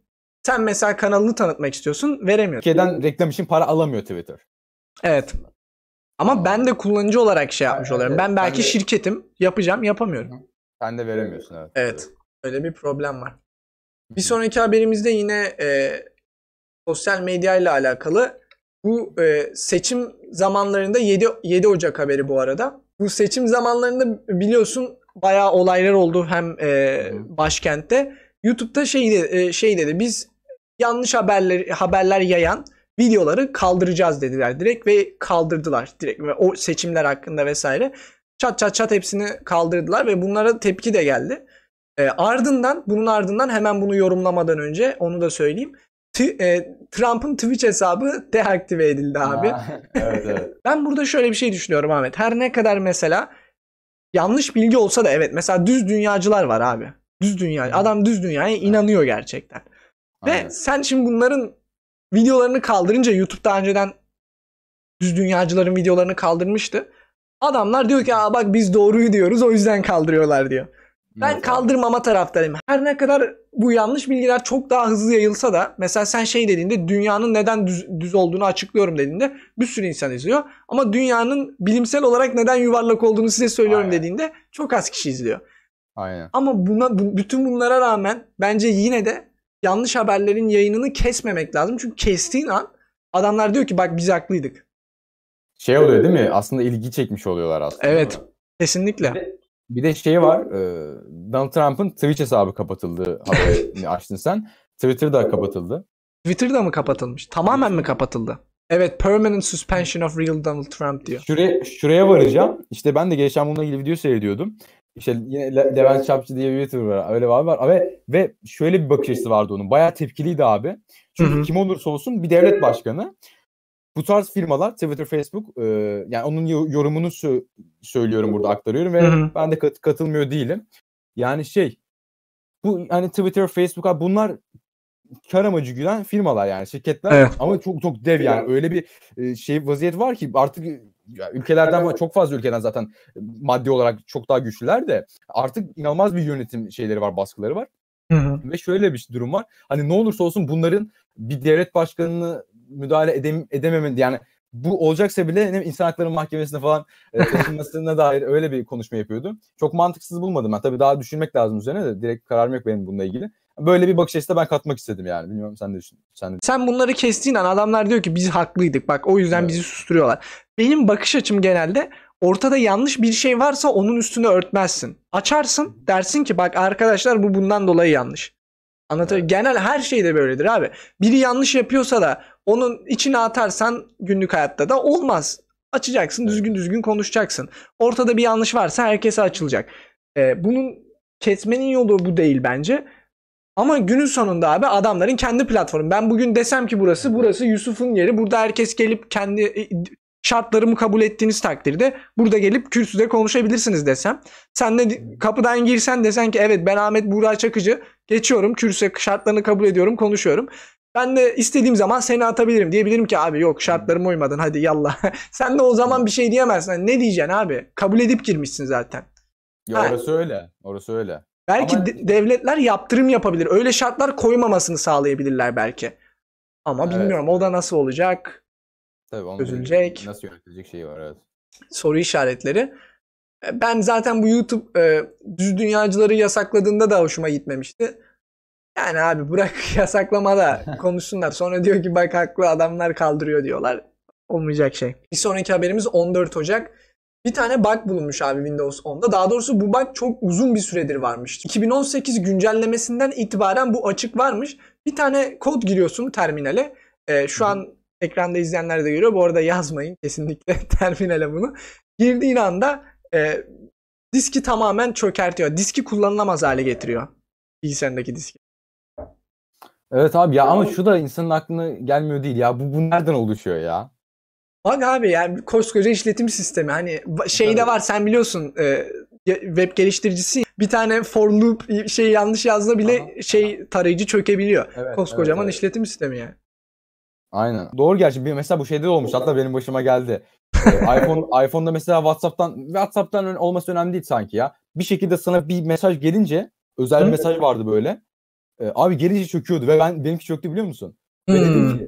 Sen mesela kanalını tanıtmak istiyorsun, veremiyor. Türkiye'den reklam için para alamıyor Twitter. Evet. Ama Aa. ben de kullanıcı olarak şey yapmış ben, oluyorum. Ben belki ben de... şirketim, yapacağım, yapamıyorum. Sen de veremiyorsun evet. Evet. Öyle bir problem var. Bir sonraki haberimizde yine e, sosyal medya ile alakalı. Bu e, seçim zamanlarında 7, 7 Ocak haberi bu arada. Bu seçim zamanlarında biliyorsun bayağı olaylar oldu hem e, başkentte. YouTube'da şey, de, e, şey dedi biz yanlış haberler haberler yayan videoları kaldıracağız dediler direkt ve kaldırdılar direkt ve o seçimler hakkında vesaire. Çat çat çat hepsini kaldırdılar ve bunlara tepki de geldi. E, ardından bunun ardından hemen bunu yorumlamadan önce onu da söyleyeyim. T- e, Trump'ın Twitch hesabı deaktive edildi abi. evet, evet. ben burada şöyle bir şey düşünüyorum Ahmet. Her ne kadar mesela yanlış bilgi olsa da evet mesela düz dünyacılar var abi. Düz dünya. Evet. Hmm. Adam düz dünyaya evet. inanıyor gerçekten. Ve sen şimdi bunların videolarını kaldırınca YouTube'da önceden düz dünyacıların videolarını kaldırmıştı. Adamlar diyor ki Aa, bak biz doğruyu diyoruz o yüzden kaldırıyorlar diyor. Ben kaldırmama taraftarıyım. Her ne kadar bu yanlış bilgiler çok daha hızlı yayılsa da mesela sen şey dediğinde dünyanın neden düz, düz olduğunu açıklıyorum dediğinde bir sürü insan izliyor. Ama dünyanın bilimsel olarak neden yuvarlak olduğunu size söylüyorum Aynen. dediğinde çok az kişi izliyor. Aynen. Ama buna bu, bütün bunlara rağmen bence yine de yanlış haberlerin yayınını kesmemek lazım. Çünkü kestiğin an adamlar diyor ki bak biz haklıydık. Şey oluyor değil mi? Aslında ilgi çekmiş oluyorlar aslında. Evet. Kesinlikle. Bir de şey var. E, Donald Trump'ın Twitch hesabı kapatıldı haberini açtın sen. Twitter'da kapatıldı. Twitter'da mı kapatılmış? Tamamen mi kapatıldı? Evet, permanent suspension of real Donald Trump diyor. Şuraya, şuraya varacağım. İşte ben de geçen bununla ilgili video seyrediyordum. İşte yine Le- Levent Çapçı diye bir YouTuber var. Öyle var var. Ve, ve şöyle bir bakış açısı vardı onun. Bayağı tepkiliydi abi. Çünkü Hı-hı. kim olursa olsun bir devlet başkanı bu tarz firmalar Twitter, Facebook e, yani onun yorumunu sö- söylüyorum burada aktarıyorum ve Hı-hı. ben de kat- katılmıyor değilim. Yani şey bu hani Twitter, Facebook bunlar kar amacı güden firmalar yani şirketler evet. ama çok çok dev yani öyle bir e, şey vaziyet var ki artık ülkelerden çok fazla ülkeden zaten maddi olarak çok daha güçlüler de artık inanılmaz bir yönetim şeyleri var baskıları var. Hı hı. Ve şöyle bir durum var. Hani ne olursa olsun bunların bir devlet başkanını müdahale edem, edememedi yani bu olacaksa bile insan hakları mahkemesine falan taşınmasına e, dair öyle bir konuşma yapıyordu. Çok mantıksız bulmadım ben. Tabii daha düşünmek lazım üzerine de direkt kararım yok benim bununla ilgili. Böyle bir bakış açısı ben katmak istedim yani. Bilmiyorum sen de düşün. Sen, de... sen bunları kestiğin an adamlar diyor ki biz haklıydık. Bak o yüzden evet. bizi susturuyorlar. Benim bakış açım genelde ortada yanlış bir şey varsa onun üstünü örtmezsin. Açarsın dersin ki bak arkadaşlar bu bundan dolayı yanlış. Anlatabiliyor evet. Genel her şey de böyledir abi. Biri yanlış yapıyorsa da onun içine atarsan günlük hayatta da olmaz. Açacaksın, düzgün düzgün konuşacaksın. Ortada bir yanlış varsa herkese açılacak. Ee, bunun kesmenin yolu bu değil bence. Ama günün sonunda abi adamların kendi platformu. Ben bugün desem ki burası, burası Yusuf'un yeri. Burada herkes gelip kendi şartlarımı kabul ettiğiniz takdirde burada gelip kürsüde konuşabilirsiniz desem. Sen de kapıdan girsen desen ki evet ben Ahmet Buğra Çakıcı geçiyorum kürsüye şartlarını kabul ediyorum konuşuyorum. Ben de istediğim zaman seni atabilirim. Diyebilirim ki abi yok şartlarıma uymadın hadi yallah. Sen de o zaman bir şey diyemezsin. Hani ne diyeceksin abi? Kabul edip girmişsin zaten. Ya ha. orası öyle. Orası öyle. Belki Ama... de- devletler yaptırım yapabilir. Öyle şartlar koymamasını sağlayabilirler belki. Ama evet. bilmiyorum o da nasıl olacak. Tabii onun çözülecek. Nasıl yönetilecek şeyi var evet. Soru işaretleri. E, ben zaten bu YouTube e, düz dünyacıları yasakladığında da hoşuma gitmemişti. Yani abi bırak yasaklama da konuşsunlar. Sonra diyor ki bak haklı adamlar kaldırıyor diyorlar. Olmayacak şey. Bir sonraki haberimiz 14 Ocak. Bir tane bug bulunmuş abi Windows 10'da. Daha doğrusu bu bug çok uzun bir süredir varmış. 2018 güncellemesinden itibaren bu açık varmış. Bir tane kod giriyorsun terminale. E, şu an Ekranda izleyenler de görüyor. Bu arada yazmayın kesinlikle terminale bunu. Girdiğin anda e, diski tamamen çökertiyor. Diski kullanılamaz hale getiriyor. Bilgisayarındaki diski. Evet abi ya, ama şu da insanın aklına gelmiyor değil ya. Bu, bu nereden oluşuyor ya? Bak abi yani koskoca işletim sistemi hani şey de var sen biliyorsun e, web geliştiricisi bir tane for loop şey yanlış yazda bile aha, şey aha. tarayıcı çökebiliyor. Evet, Koskocaman evet, evet. işletim sistemi yani. Aynen. Doğru gerçi bir mesela bu şeyde de olmuş. Hatta benim başıma geldi. Ee, iPhone iPhone'da mesela WhatsApp'tan WhatsApp'tan olması önemli değil sanki ya. Bir şekilde sana bir mesaj gelince özel bir mesaj vardı böyle. Ee, abi gelince çöküyordu ve ben benimki çöktü biliyor musun? Ve hmm. dedim ki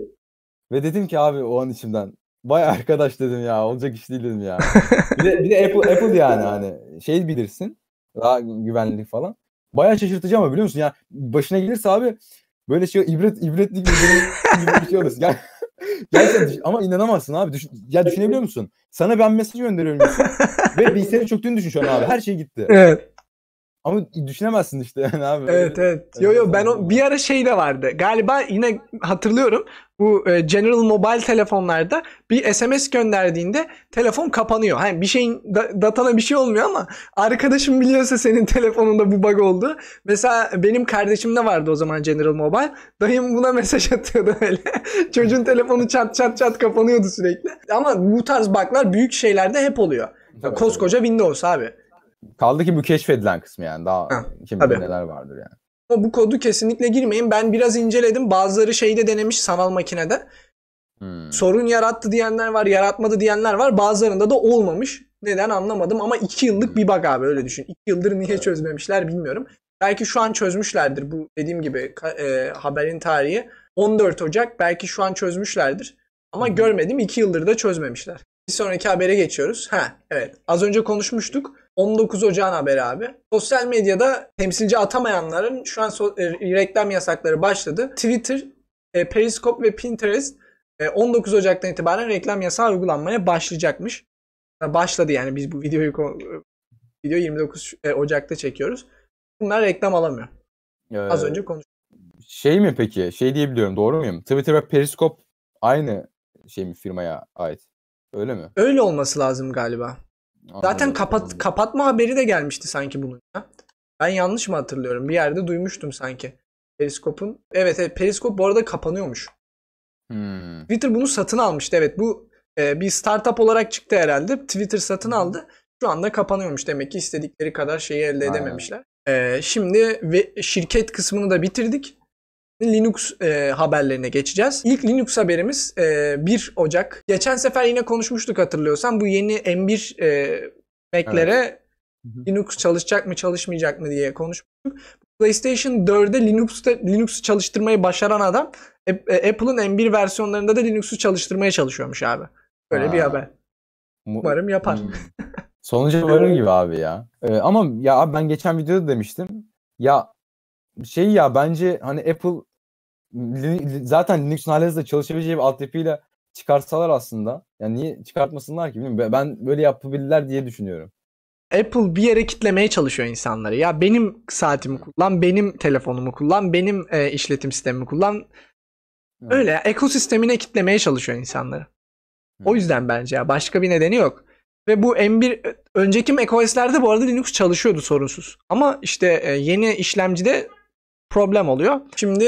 ve dedim ki abi o an içimden vay arkadaş dedim ya olacak iş değil dedim ya. bir de, bir de Apple Apple yani hani şey bilirsin daha güvenlik falan. Bayağı şaşırtıcı ama biliyor musun ya başına gelirse abi Böyle şey ibret ibretlik gibi bir şey olursun. Gel, gerçekten ama inanamazsın abi. Düş ya düşünebiliyor musun? Sana ben mesaj gönderiyorum. ve bilgisayarın çöktüğünü düşün şu an abi. Her şey gitti. Evet. Ama düşünemezsin işte yani abi. Evet evet. Yo yo ben o bir ara şey de vardı. Galiba yine hatırlıyorum. Bu e, General Mobile telefonlarda bir SMS gönderdiğinde telefon kapanıyor. Hani bir şeyin datana bir şey olmuyor ama arkadaşım biliyorsa senin telefonunda bu bug oldu. Mesela benim kardeşimde vardı o zaman General Mobile. Dayım buna mesaj atıyordu öyle. Çocuğun telefonu çat çat çat kapanıyordu sürekli. Ama bu tarz bug'lar büyük şeylerde hep oluyor. Koskoca Windows abi. Kaldı ki bu keşfedilen kısmı yani. Daha ha, kim bilir neler vardır yani. Ama bu kodu kesinlikle girmeyin. Ben biraz inceledim. Bazıları şeyde denemiş sanal makinede. Hmm. Sorun yarattı diyenler var, yaratmadı diyenler var. Bazılarında da olmamış. Neden anlamadım ama iki yıllık hmm. bir bak abi öyle düşün. İki yıldır niye evet. çözmemişler bilmiyorum. Belki şu an çözmüşlerdir bu dediğim gibi e, haberin tarihi 14 Ocak. Belki şu an çözmüşlerdir. Ama hmm. görmedim 2 yıldır da çözmemişler. Bir sonraki habere geçiyoruz. Ha evet az önce konuşmuştuk. 19 Ocağın haber abi. Sosyal medyada temsilci atamayanların şu an so- e, reklam yasakları başladı. Twitter, e, Periscope ve Pinterest e, 19 Ocak'tan itibaren reklam yasağı uygulanmaya başlayacakmış. Başladı yani biz bu videoyu e, video 29 e, Ocak'ta çekiyoruz. Bunlar reklam alamıyor. Ee, Az önce konuştuk. Şey mi peki? Şey diyebiliyorum doğru muyum? Twitter ve Periscope aynı şey mi firmaya ait? Öyle mi? Öyle olması lazım galiba. Zaten kapat kapatma haberi de gelmişti sanki bunun. Ya. Ben yanlış mı hatırlıyorum? Bir yerde duymuştum sanki. Periskop'un. Evet, evet Periskop bu arada kapanıyormuş. Hmm. Twitter bunu satın almıştı. Evet bu e, bir startup olarak çıktı herhalde. Twitter satın aldı. Şu anda kapanıyormuş. Demek ki istedikleri kadar şeyi elde edememişler. E, şimdi ve şirket kısmını da bitirdik. Linux e, haberlerine geçeceğiz. İlk Linux haberimiz e, 1 Ocak. Geçen sefer yine konuşmuştuk hatırlıyorsan. Bu yeni M1 e, Mac'lere evet. Linux çalışacak mı çalışmayacak mı diye konuşmuştuk. PlayStation 4'e Linux'te Linux'u çalıştırmayı başaran adam e, e, Apple'ın M1 versiyonlarında da Linux'u çalıştırmaya çalışıyormuş abi. Böyle bir haber. Umarım yapar. Hmm. Sonuca ee, varır gibi abi ya. Ee, ama ya abi ben geçen videoda demiştim. Ya şey ya bence hani Apple zaten Linux'un hali hızla çalışabileceği bir altyapıyla çıkarsalar aslında. Yani niye çıkartmasınlar ki? Bilmiyorum. Ben böyle yapabilirler diye düşünüyorum. Apple bir yere kitlemeye çalışıyor insanları. Ya benim saatimi hmm. kullan, benim telefonumu kullan, benim e, işletim sistemimi kullan. Evet. Hmm. Öyle ya, ekosistemine kitlemeye çalışıyor insanları. Evet. O hmm. yüzden bence ya başka bir nedeni yok. Ve bu M1 e, önceki macOS'lerde bu arada Linux çalışıyordu sorunsuz. Ama işte e, yeni işlemcide problem oluyor. Şimdi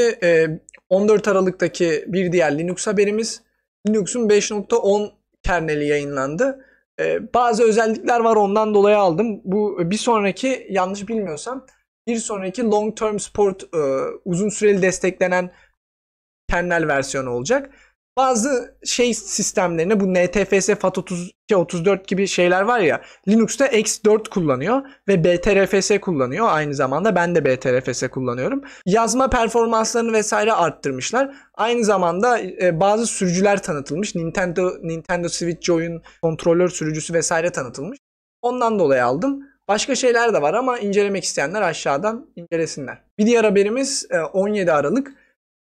14 e, Aralık'taki bir diğer Linux haberimiz Linux'un 5.10 kerneli yayınlandı. E, bazı özellikler var ondan dolayı aldım. Bu bir sonraki yanlış bilmiyorsam bir sonraki long term support e, uzun süreli desteklenen kernel versiyonu olacak bazı şey sistemlerine bu NTFS, FAT32, 34 gibi şeyler var ya Linux'ta X4 kullanıyor ve BTRFS kullanıyor. Aynı zamanda ben de BTRFS kullanıyorum. Yazma performanslarını vesaire arttırmışlar. Aynı zamanda e, bazı sürücüler tanıtılmış. Nintendo Nintendo Switch oyun kontrolör sürücüsü vesaire tanıtılmış. Ondan dolayı aldım. Başka şeyler de var ama incelemek isteyenler aşağıdan incelesinler. Bir diğer haberimiz 17 e, Aralık.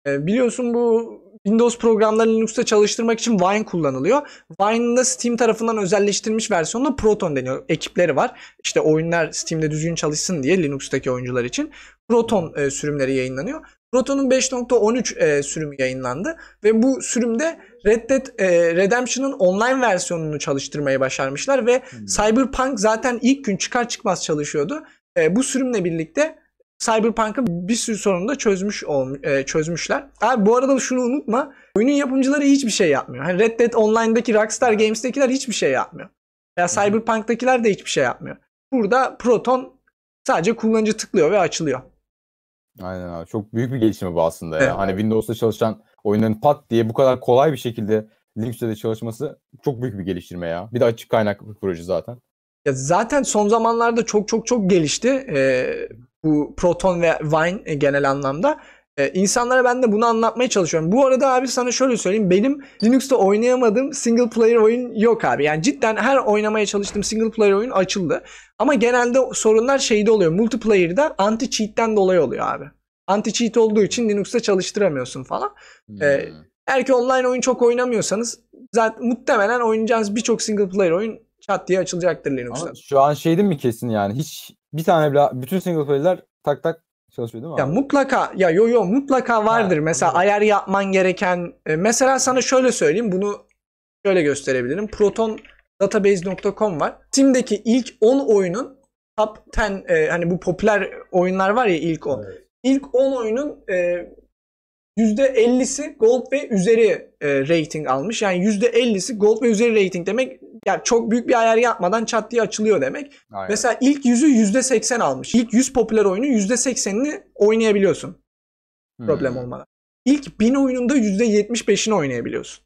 E, biliyorsun bu Windows programlarını Linux'ta çalıştırmak için Wine kullanılıyor. Wine'ın da Steam tarafından özelleştirilmiş versiyonunda Proton deniyor. Ekipleri var. İşte oyunlar Steam'de düzgün çalışsın diye Linux'taki oyuncular için. Proton e, sürümleri yayınlanıyor. Proton'un 5.13 e, sürümü yayınlandı ve bu sürümde Red Dead e, Redemption'ın online versiyonunu çalıştırmayı başarmışlar ve hmm. Cyberpunk zaten ilk gün çıkar çıkmaz çalışıyordu. E, bu sürümle birlikte Cyberpunk'ın bir sürü sorunu da çözmüş olmuş, e, çözmüşler. Abi bu arada şunu unutma. Oyunun yapımcıları hiçbir şey yapmıyor. Hani Red Dead Online'daki Rockstar Games'tekiler hiçbir şey yapmıyor. Ya Cyberpunk'takiler de hiçbir şey yapmıyor. Burada Proton sadece kullanıcı tıklıyor ve açılıyor. Aynen abi. Çok büyük bir gelişme bu aslında. Evet. Ya. Hani Windows'ta çalışan oyunların pat diye bu kadar kolay bir şekilde Linux'te de çalışması çok büyük bir geliştirme ya. Bir de açık kaynak proje zaten. Ya zaten son zamanlarda çok çok çok gelişti. Ee, bu Proton ve Vine e, genel anlamda. Ee, insanlara ben de bunu anlatmaya çalışıyorum. Bu arada abi sana şöyle söyleyeyim. Benim Linux'ta oynayamadığım single player oyun yok abi. Yani cidden her oynamaya çalıştığım single player oyun açıldı. Ama genelde sorunlar şeyde oluyor. Multiplayer'da anti cheat'ten dolayı oluyor abi. Anti cheat olduğu için Linux'ta çalıştıramıyorsun falan. Ee, hmm. Eğer ki online oyun çok oynamıyorsanız zaten muhtemelen oynayacağınız birçok single player oyun çat diye açılacaktır Linux'ta. Ama şu an şeydim mi kesin yani hiç bir tane bile bütün single play'ler tak tak çalışıyor değil mi? Abi? Ya mutlaka ya yo yo mutlaka vardır. Ha, mesela evet. ayar yapman gereken e, mesela sana şöyle söyleyeyim bunu şöyle gösterebilirim. Proton database.com var. Steam'deki ilk 10 oyunun top 10 e, hani bu popüler oyunlar var ya ilk 10. Evet. İlk 10 oyunun e, %50'si gold ve üzeri e, rating almış. Yani %50'si gold ve üzeri rating demek yani çok büyük bir ayar yapmadan çat diye açılıyor demek. Aynen. Mesela ilk yüzü %80 almış. İlk 100 popüler oyunu %80'ini oynayabiliyorsun. Hmm. Problem olmadan. İlk 1000 oyununda %75'ini oynayabiliyorsun.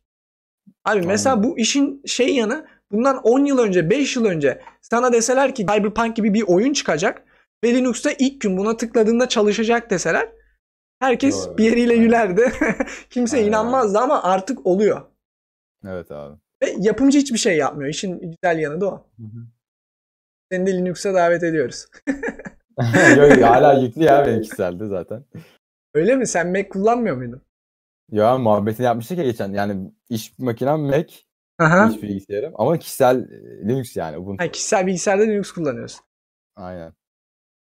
Abi Aynen. mesela bu işin şey yanı bundan 10 yıl önce 5 yıl önce sana deseler ki Cyberpunk gibi bir oyun çıkacak ve Linux'ta ilk gün buna tıkladığında çalışacak deseler Herkes Doğru. bir yeriyle Aynen. gülerdi. Kimse Aynen. inanmazdı ama artık oluyor. Evet abi. Ve yapımcı hiçbir şey yapmıyor. İşin güzel yanı da o. Hı hı. Seni de Linux'a davet ediyoruz. Yok hala yüklü ya benimkiselde zaten. Öyle mi? Sen Mac kullanmıyor muydun? Ya muhabbetini yapmıştık ya geçen. Yani iş makinem Mac. Aha. İş bilgisayarım. Ama kişisel e, Linux yani. Ubuntu. Ha, kişisel bilgisayarda Linux kullanıyorsun. Aynen.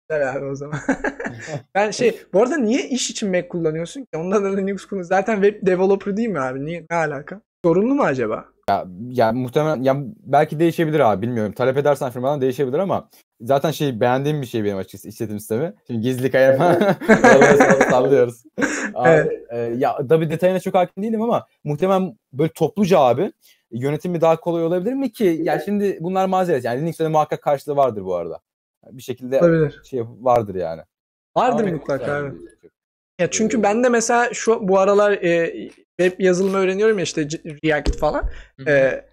Güzel abi o zaman. ben şey bu arada niye iş için Mac kullanıyorsun ki? Ondan da Linux kullan. Zaten web developer değil mi abi? Niye ne alaka? Zorunlu mu acaba? Ya, ya muhtemelen ya belki değişebilir abi bilmiyorum. Talep edersen firmadan değişebilir ama zaten şey beğendiğim bir şey benim açıkçası işletim sistemi. Şimdi gizlilik kayar falan sallıyoruz. Abi, evet. e, ya tabii detayına çok hakim değilim ama muhtemelen böyle topluca abi yönetimi daha kolay olabilir mi ki? Ya şimdi bunlar mazeret. Yani Linux'te muhakkak karşılığı vardır bu arada bir şekilde Olabilir. şey vardır yani. Vardır Ama mutlaka. Yani. Şey. Ya ee, çünkü ben de mesela şu bu aralar e, web yazılımı öğreniyorum ya işte React falan. E,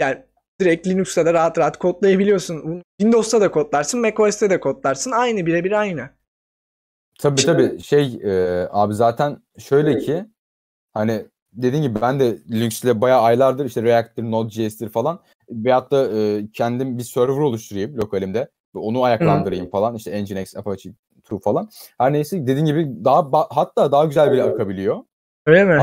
yani direkt Linux'ta da rahat rahat kodlayabiliyorsun. Windows'ta da kodlarsın, macOS'te de kodlarsın. Aynı birebir aynı. Tabii tabii. Şey e, abi zaten şöyle ki hani dediğim gibi ben de Linux ile bayağı aylardır işte React'tir, Node.js'tir falan veyahut da e, kendim bir server oluşturayım lokalimde onu ayaklandırayım Hı. falan. İşte Nginx, Apache 2 falan. Her neyse dediğin gibi daha hatta daha güzel bile akabiliyor. Öyle mi?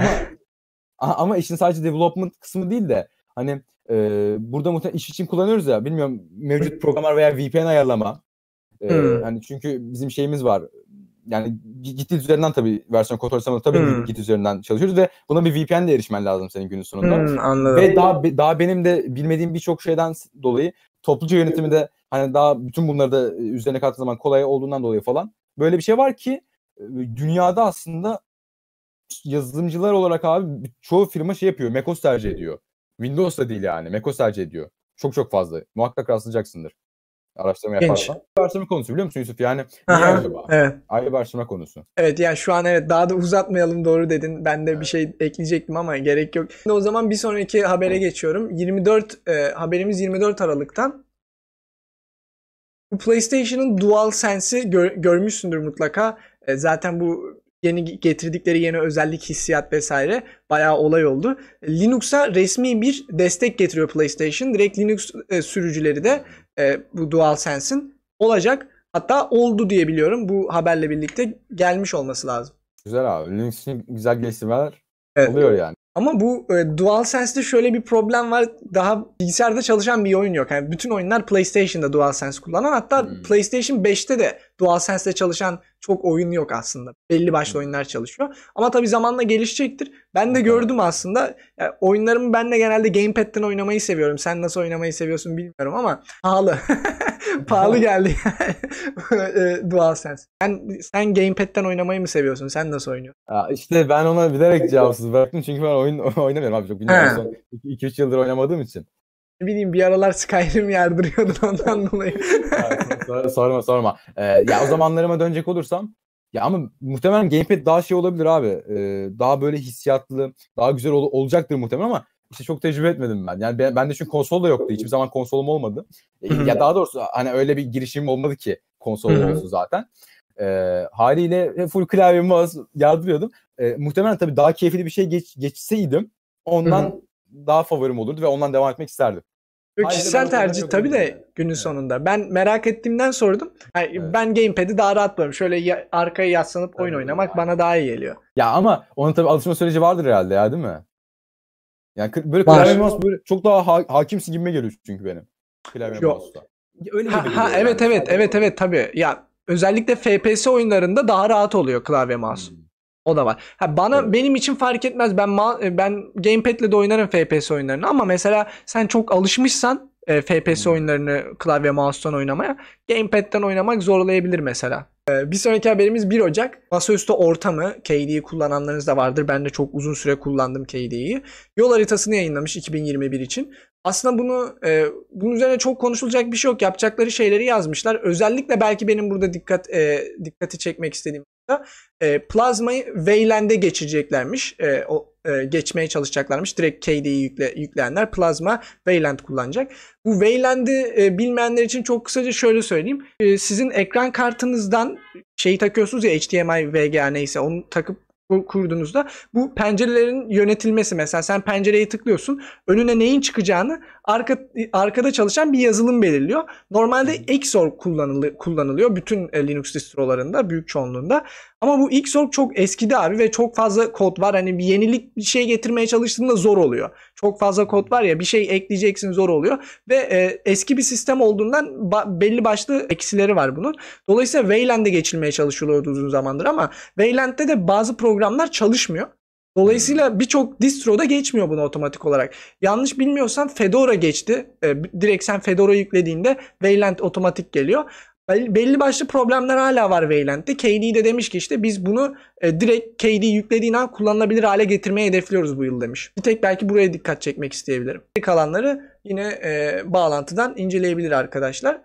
Ama, ama işin sadece development kısmı değil de hani e, burada muhtemelen iş için kullanıyoruz ya bilmiyorum mevcut programlar veya VPN ayarlama. E, hani çünkü bizim şeyimiz var. Yani Git üzerinden tabii versiyon kontrol sisteminde tabii hmm. Git üzerinden çalışıyoruz ve buna bir VPN de erişmen lazım senin günün sonunda. Hmm, anladım. Ve daha daha benim de bilmediğim birçok şeyden dolayı topluca yönetimi de Hani daha bütün bunları da e, üzerine kattığın zaman kolay olduğundan dolayı falan. Böyle bir şey var ki e, dünyada aslında yazılımcılar olarak abi çoğu firma şey yapıyor. MacOS tercih ediyor. Windows da değil yani. MacOS tercih ediyor. Çok çok fazla. Muhakkak rastlayacaksındır. Araştırma yaparsan. Araştırma konusu biliyor musun Yusuf? Yani Aha, niye acaba? Evet. Aile araştırma konusu. Evet yani şu an evet daha da uzatmayalım doğru dedin. Ben de evet. bir şey ekleyecektim ama gerek yok. Şimdi o zaman bir sonraki habere geçiyorum. 24 e, haberimiz 24 Aralık'tan. PlayStation'ın Dual Sense'i gör, görmüşsündür mutlaka. E, zaten bu yeni getirdikleri yeni özellik, hissiyat vesaire bayağı olay oldu. Linux'a resmi bir destek getiriyor PlayStation. Direkt Linux e, sürücüleri de e, bu DualSense'in olacak. Hatta oldu diye biliyorum. Bu haberle birlikte gelmiş olması lazım. Güzel abi. Linux'in güzel geliştirmeler evet. oluyor yani. Ama bu e, DualSense'de şöyle bir problem var. Daha bilgisayarda çalışan bir oyun yok. Yani bütün oyunlar PlayStation'da DualSense kullanan. Hatta hmm. PlayStation 5'te de DualSense'de çalışan çok oyun yok aslında. Belli başlı oyunlar çalışıyor. Ama tabii zamanla gelişecektir. Ben de gördüm aslında. Yani oyunlarımı ben de genelde gamepad'den oynamayı seviyorum. Sen nasıl oynamayı seviyorsun bilmiyorum ama pahalı. pahalı geldi yani. Ee, DualSense. Sen, sen gamepad'den oynamayı mı seviyorsun? Sen nasıl oynuyorsun? Ya işte ben ona bilerek cevapsız bıraktım. Çünkü ben oyun oynamıyorum abi çok bilmiyorum. 2-3 yıldır oynamadığım için. Ne bileyim bir aralar Skyrim yardırıyordun ondan dolayı. Sor- sorma sorma. Ee, ya o zamanlarıma dönecek olursam ya ama muhtemelen gamepad daha şey olabilir abi. Ee, daha böyle hissiyatlı, daha güzel ol- olacaktır muhtemelen ama işte çok tecrübe etmedim ben. Yani ben, ben de çünkü konsol da yoktu. Hiçbir zaman konsolum olmadı. Ee, ya daha doğrusu hani öyle bir girişimim olmadı ki konsol olsun zaten. Ee, haliyle full klavye mouse yardırıyordum. Ee, muhtemelen tabii daha keyifli bir şey geç, geçseydim ondan daha favorim olurdu ve ondan devam etmek isterdim. Yok, kişisel tercih tabii de yani. günün evet. sonunda. Ben merak ettiğimden sordum. Yani evet. Ben gamepad'i daha rahat buluyorum. Şöyle ya, arkaya yaslanıp evet. oyun oynamak evet. bana daha iyi geliyor. Ya ama onun tabii alışma süreci vardır herhalde ya değil mi? Yani böyle klavye mouse böyle çok daha ha- hakimsi gibime geliyor çünkü benim. Klavye mouse'da. Öyle ha, ha, evet yani. evet evet evet tabii. Ya özellikle FPS oyunlarında daha rahat oluyor klavye mouse. Hmm. O da var. Ha bana evet. benim için fark etmez. Ben ben gamepad'le de oynarım FPS oyunlarını ama mesela sen çok alışmışsan e, FPS hmm. oyunlarını klavye mouse'tan oynamaya gamepad'den oynamak zorlayabilir mesela. E, bir sonraki haberimiz 1 Ocak. Masaüstü ortamı KD'yi kullananlarınız da vardır. Ben de çok uzun süre kullandım KD'yi. Yol haritasını yayınlamış 2021 için. Aslında bunu e, bunun üzerine çok konuşulacak bir şey yok. Yapacakları şeyleri yazmışlar. Özellikle belki benim burada dikkat e, dikkati çekmek istediğim e, plazmayı Wayland'e geçeceklermiş. E, o e, geçmeye çalışacaklarmış. Direkt KD'yi yükle, yükleyenler plazma Wayland kullanacak. Bu Wayland'i e, bilmeyenler için çok kısaca şöyle söyleyeyim. E, sizin ekran kartınızdan şeyi takıyorsunuz ya HDMI, VGA neyse onu takıp kurduğunuzda bu pencerelerin yönetilmesi mesela sen pencereye tıklıyorsun önüne neyin çıkacağını arka, arkada çalışan bir yazılım belirliyor. Normalde hmm. Xorg kullanılı, kullanılıyor bütün e, Linux distrolarında büyük çoğunluğunda. Ama bu Xorg çok eskidi abi ve çok fazla kod var. Hani bir yenilik bir şey getirmeye çalıştığında zor oluyor. Çok fazla kod var ya bir şey ekleyeceksin zor oluyor. Ve e, eski bir sistem olduğundan ba- belli başlı eksileri var bunun. Dolayısıyla Wayland'e geçilmeye çalışılıyordu uzun zamandır ama Wayland'de de bazı programlar çalışmıyor. Dolayısıyla birçok distroda geçmiyor bunu otomatik olarak. Yanlış bilmiyorsam Fedora geçti. E, direkt sen Fedora yüklediğinde Wayland otomatik geliyor. Belli başlı problemler hala var Wayland'de. KDE de demiş ki işte biz bunu e, direkt KDE yüklediğin an kullanılabilir hale getirmeye hedefliyoruz bu yıl demiş. Bir tek belki buraya dikkat çekmek isteyebilirim. Kalanları yine e, bağlantıdan inceleyebilir arkadaşlar.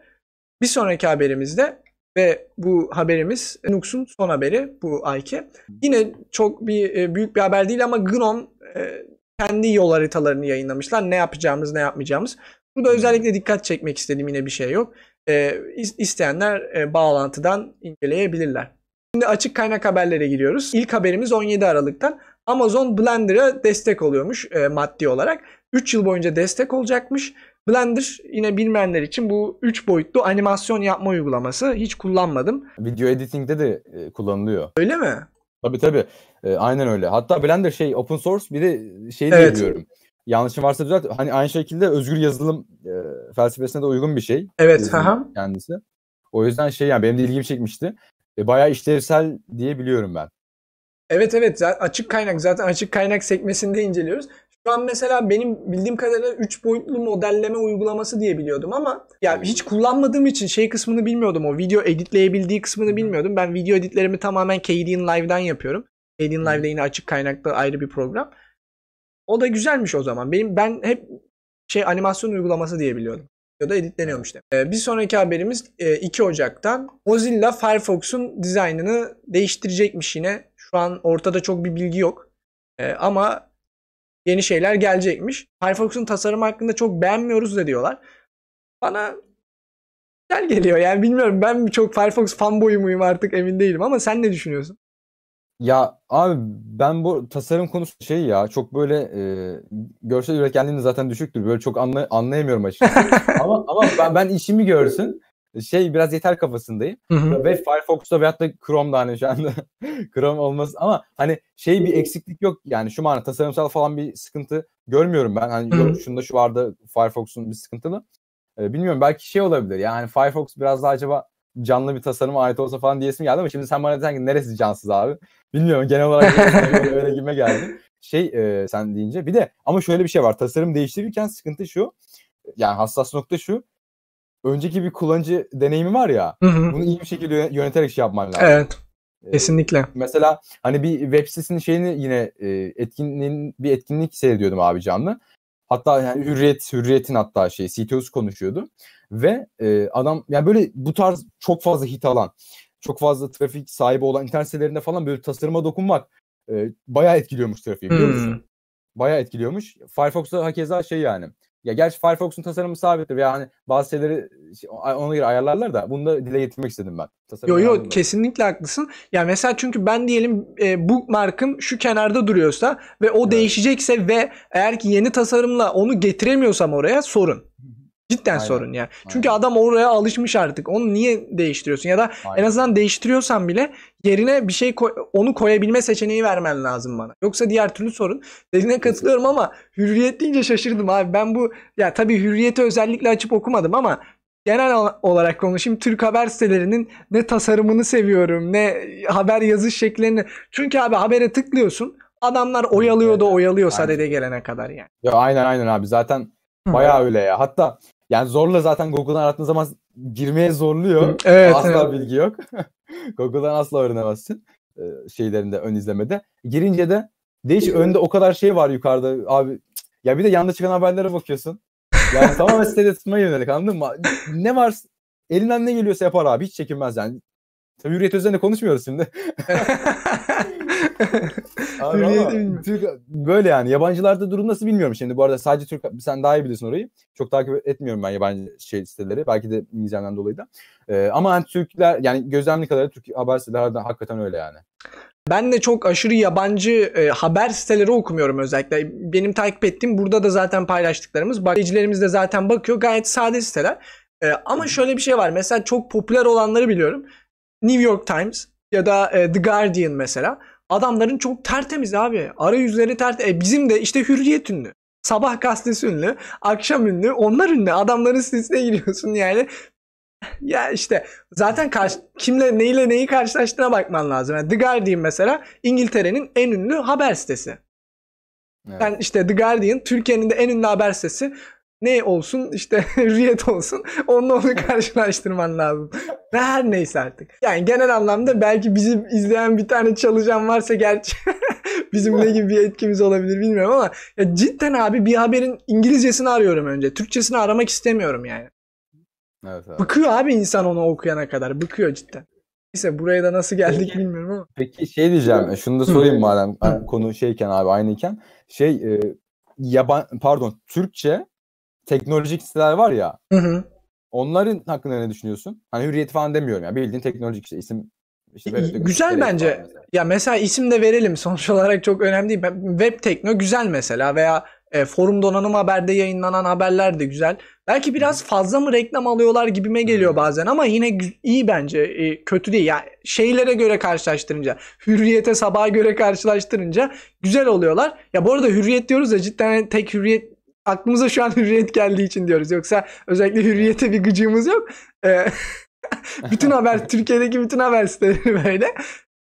Bir sonraki haberimizde ve bu haberimiz Nux'un son haberi bu ayki. Yine çok bir e, büyük bir haber değil ama Gnome e, kendi yol haritalarını yayınlamışlar. Ne yapacağımız ne yapmayacağımız. Burada özellikle dikkat çekmek istediğim yine bir şey yok. E, isteyenler bağlantıdan inceleyebilirler. Şimdi açık kaynak haberlere giriyoruz. İlk haberimiz 17 Aralık'tan. Amazon Blender'a destek oluyormuş maddi olarak. 3 yıl boyunca destek olacakmış Blender yine bilmeyenler için bu 3 boyutlu animasyon yapma uygulaması. Hiç kullanmadım. Video editing'de de e, kullanılıyor. Öyle mi? Tabii tabii. E, aynen öyle. Hatta Blender şey open source bir de şey evet. diyorum. Yanlışım varsa düzelt. Hani aynı şekilde özgür yazılım e, felsefesine de uygun bir şey. Evet. Kendisi. O yüzden şey yani benim de ilgimi çekmişti. E, bayağı işlevsel diye biliyorum ben. Evet evet açık kaynak zaten açık kaynak sekmesinde inceliyoruz. Şu an mesela benim bildiğim kadarıyla 3 boyutlu modelleme uygulaması diye biliyordum ama ya yani hmm. hiç kullanmadığım için şey kısmını bilmiyordum. O video editleyebildiği kısmını bilmiyordum. Ben video editlerimi tamamen Kdin Live'dan yapıyorum. Kdin Live'da yine açık kaynaklı ayrı bir program. O da güzelmiş o zaman. Benim ben hep şey animasyon uygulaması diye biliyordum. Ya da editleniyormuş demek. Ee, bir sonraki haberimiz 2 e, Ocak'tan Mozilla Firefox'un dizaynını değiştirecekmiş yine. Şu an ortada çok bir bilgi yok. Ee, ama yeni şeyler gelecekmiş. Firefox'un tasarımı hakkında çok beğenmiyoruz da diyorlar. Bana güzel geliyor yani bilmiyorum ben çok Firefox fanboyu muyum artık emin değilim ama sen ne düşünüyorsun? Ya abi ben bu tasarım konusu şey ya çok böyle e, görsel üretkenliğim de zaten düşüktür. Böyle çok anla, anlayamıyorum açıkçası. ama ama ben, ben işimi görsün şey biraz yeter kafasındayım. Ve Firefox'ta veyahut da Chrome'da hani şu anda Chrome olması ama hani şey bir eksiklik yok yani şu mana tasarımsal falan bir sıkıntı görmüyorum ben. Hani Yok, şunda şu vardı Firefox'un bir sıkıntılı. Ee, bilmiyorum belki şey olabilir yani Firefox biraz daha acaba canlı bir tasarıma ait olsa falan diyesim geldi ama şimdi sen bana dedin ki neresi cansız abi? Bilmiyorum genel olarak öyle, öyle gibime geldi. Şey e, sen deyince bir de ama şöyle bir şey var tasarım değiştirirken sıkıntı şu yani hassas nokta şu önceki bir kullanıcı deneyimi var ya. Hı hı. Bunu iyi bir şekilde yöneterek şey yapman lazım. Evet. Ee, kesinlikle. Ee, mesela hani bir web sitesinin şeyini yine e, etkinliğin bir etkinlik seyrediyordum abi canlı. Hatta yani Hürriyet Hürriyet'in hatta şey CTO'su konuşuyordu ve e, adam yani böyle bu tarz çok fazla hit alan, çok fazla trafik sahibi olan internet sitelerinde falan böyle tasarıma dokunmak e, bayağı etkiliyormuş trafiği biliyor hmm. musun? Hmm. Bayağı etkiliyormuş. Firefox'ta hakeza şey yani ya gerçi Firefox'un tasarımı sabittir. Yani bazı şeyleri ona göre ayarlarlar da bunu da dile getirmek istedim ben. Tasarım yo yo kesinlikle haklısın. Ya mesela çünkü ben diyelim e, bookmark'ım şu kenarda duruyorsa ve o evet. değişecekse ve eğer ki yeni tasarımla onu getiremiyorsam oraya sorun. Cidden Aynen. sorun yani. Aynen. Çünkü adam oraya alışmış artık. Onu niye değiştiriyorsun? Ya da Aynen. en azından değiştiriyorsan bile yerine bir şey koy, onu koyabilme seçeneği vermen lazım bana. Yoksa diğer türlü sorun. Dediğine katılıyorum ama hürriyet deyince şaşırdım abi. Ben bu ya tabii hürriyeti özellikle açıp okumadım ama genel olarak konuşayım. Türk haber sitelerinin ne tasarımını seviyorum ne haber yazış şeklerini. Çünkü abi habere tıklıyorsun. Adamlar oyalıyor da oyalıyor sadede gelene kadar yani. Ya aynen aynen abi zaten baya öyle ya. Hatta yani zorla zaten Google'dan arattığın zaman girmeye zorluyor. Evet, asla evet. bilgi yok. Google'dan asla öğrenemezsin e, şeylerinde ön izlemede. Girince de değiş önde o kadar şey var yukarıda abi. Ya bir de yanında çıkan haberlere bakıyorsun. Yani tamamen sitede tutmaya yönelik anladın mı? Ne var elinden ne geliyorsa yapar abi hiç çekinmez yani. Tabii hürriyet üzerine konuşmuyoruz şimdi. Türk, böyle yani. Yabancılarda durum nasıl bilmiyorum şimdi. Bu arada sadece Türk, sen daha iyi bilirsin orayı. Çok takip etmiyorum ben yabancı şey siteleri. Belki de İngilizcemden dolayı da. Ee, ama hani Türkler yani gözlemli kadar Türk haber siteleri hakikaten öyle yani. Ben de çok aşırı yabancı e, haber siteleri okumuyorum özellikle. Benim takip ettiğim burada da zaten paylaştıklarımız. Bakıcılarımız da zaten bakıyor. Gayet sade siteler. E, ama şöyle bir şey var. Mesela çok popüler olanları biliyorum. New York Times ya da e, The Guardian mesela. Adamların çok tertemiz abi. Arayüzleri tertemiz. E bizim de işte hürriyet ünlü. Sabah gazetesi ünlü, akşam ünlü, onlar ünlü. Adamların sitesine giriyorsun yani. ya işte zaten karşı, kimle neyle neyi karşılaştığına bakman lazım. Yani The Guardian mesela İngiltere'nin en ünlü haber sitesi. Evet. Yani işte The Guardian Türkiye'nin de en ünlü haber sitesi ne olsun işte riyet olsun onunla onu karşılaştırman lazım. Her neyse artık. Yani genel anlamda belki bizi izleyen bir tane çalışan varsa gerçi bizim ne gibi bir etkimiz olabilir bilmiyorum ama ya cidden abi bir haberin İngilizcesini arıyorum önce. Türkçesini aramak istemiyorum yani. Evet abi. Bıkıyor abi insan onu okuyana kadar. Bıkıyor cidden. Neyse buraya da nasıl geldik bilmiyorum ama. Peki şey diyeceğim. E, şunu da sorayım madem konu şeyken abi aynıyken. Şey e, yaban pardon Türkçe teknolojik siteler var ya. Hı hı. Onların hakkında ne düşünüyorsun? Hani hürriyet falan demiyorum ya. Bildiğin teknolojik işte isim işte web güzel bence. Mesela. Ya mesela isim de verelim sonuç olarak çok önemli değil. Web tekno güzel mesela veya e, forum donanım haberde yayınlanan haberler de güzel. Belki biraz fazla mı reklam alıyorlar gibime geliyor bazen ama yine iyi bence. E, kötü değil. Yani şeylere göre karşılaştırınca, Hürriyete Sabah'a göre karşılaştırınca güzel oluyorlar. Ya bu arada Hürriyet diyoruz ya cidden hani tek Hürriyet aklımıza şu an hürriyet geldiği için diyoruz. Yoksa özellikle hürriyete bir gıcığımız yok. Ee, bütün haber Türkiye'deki bütün haber siteleri böyle.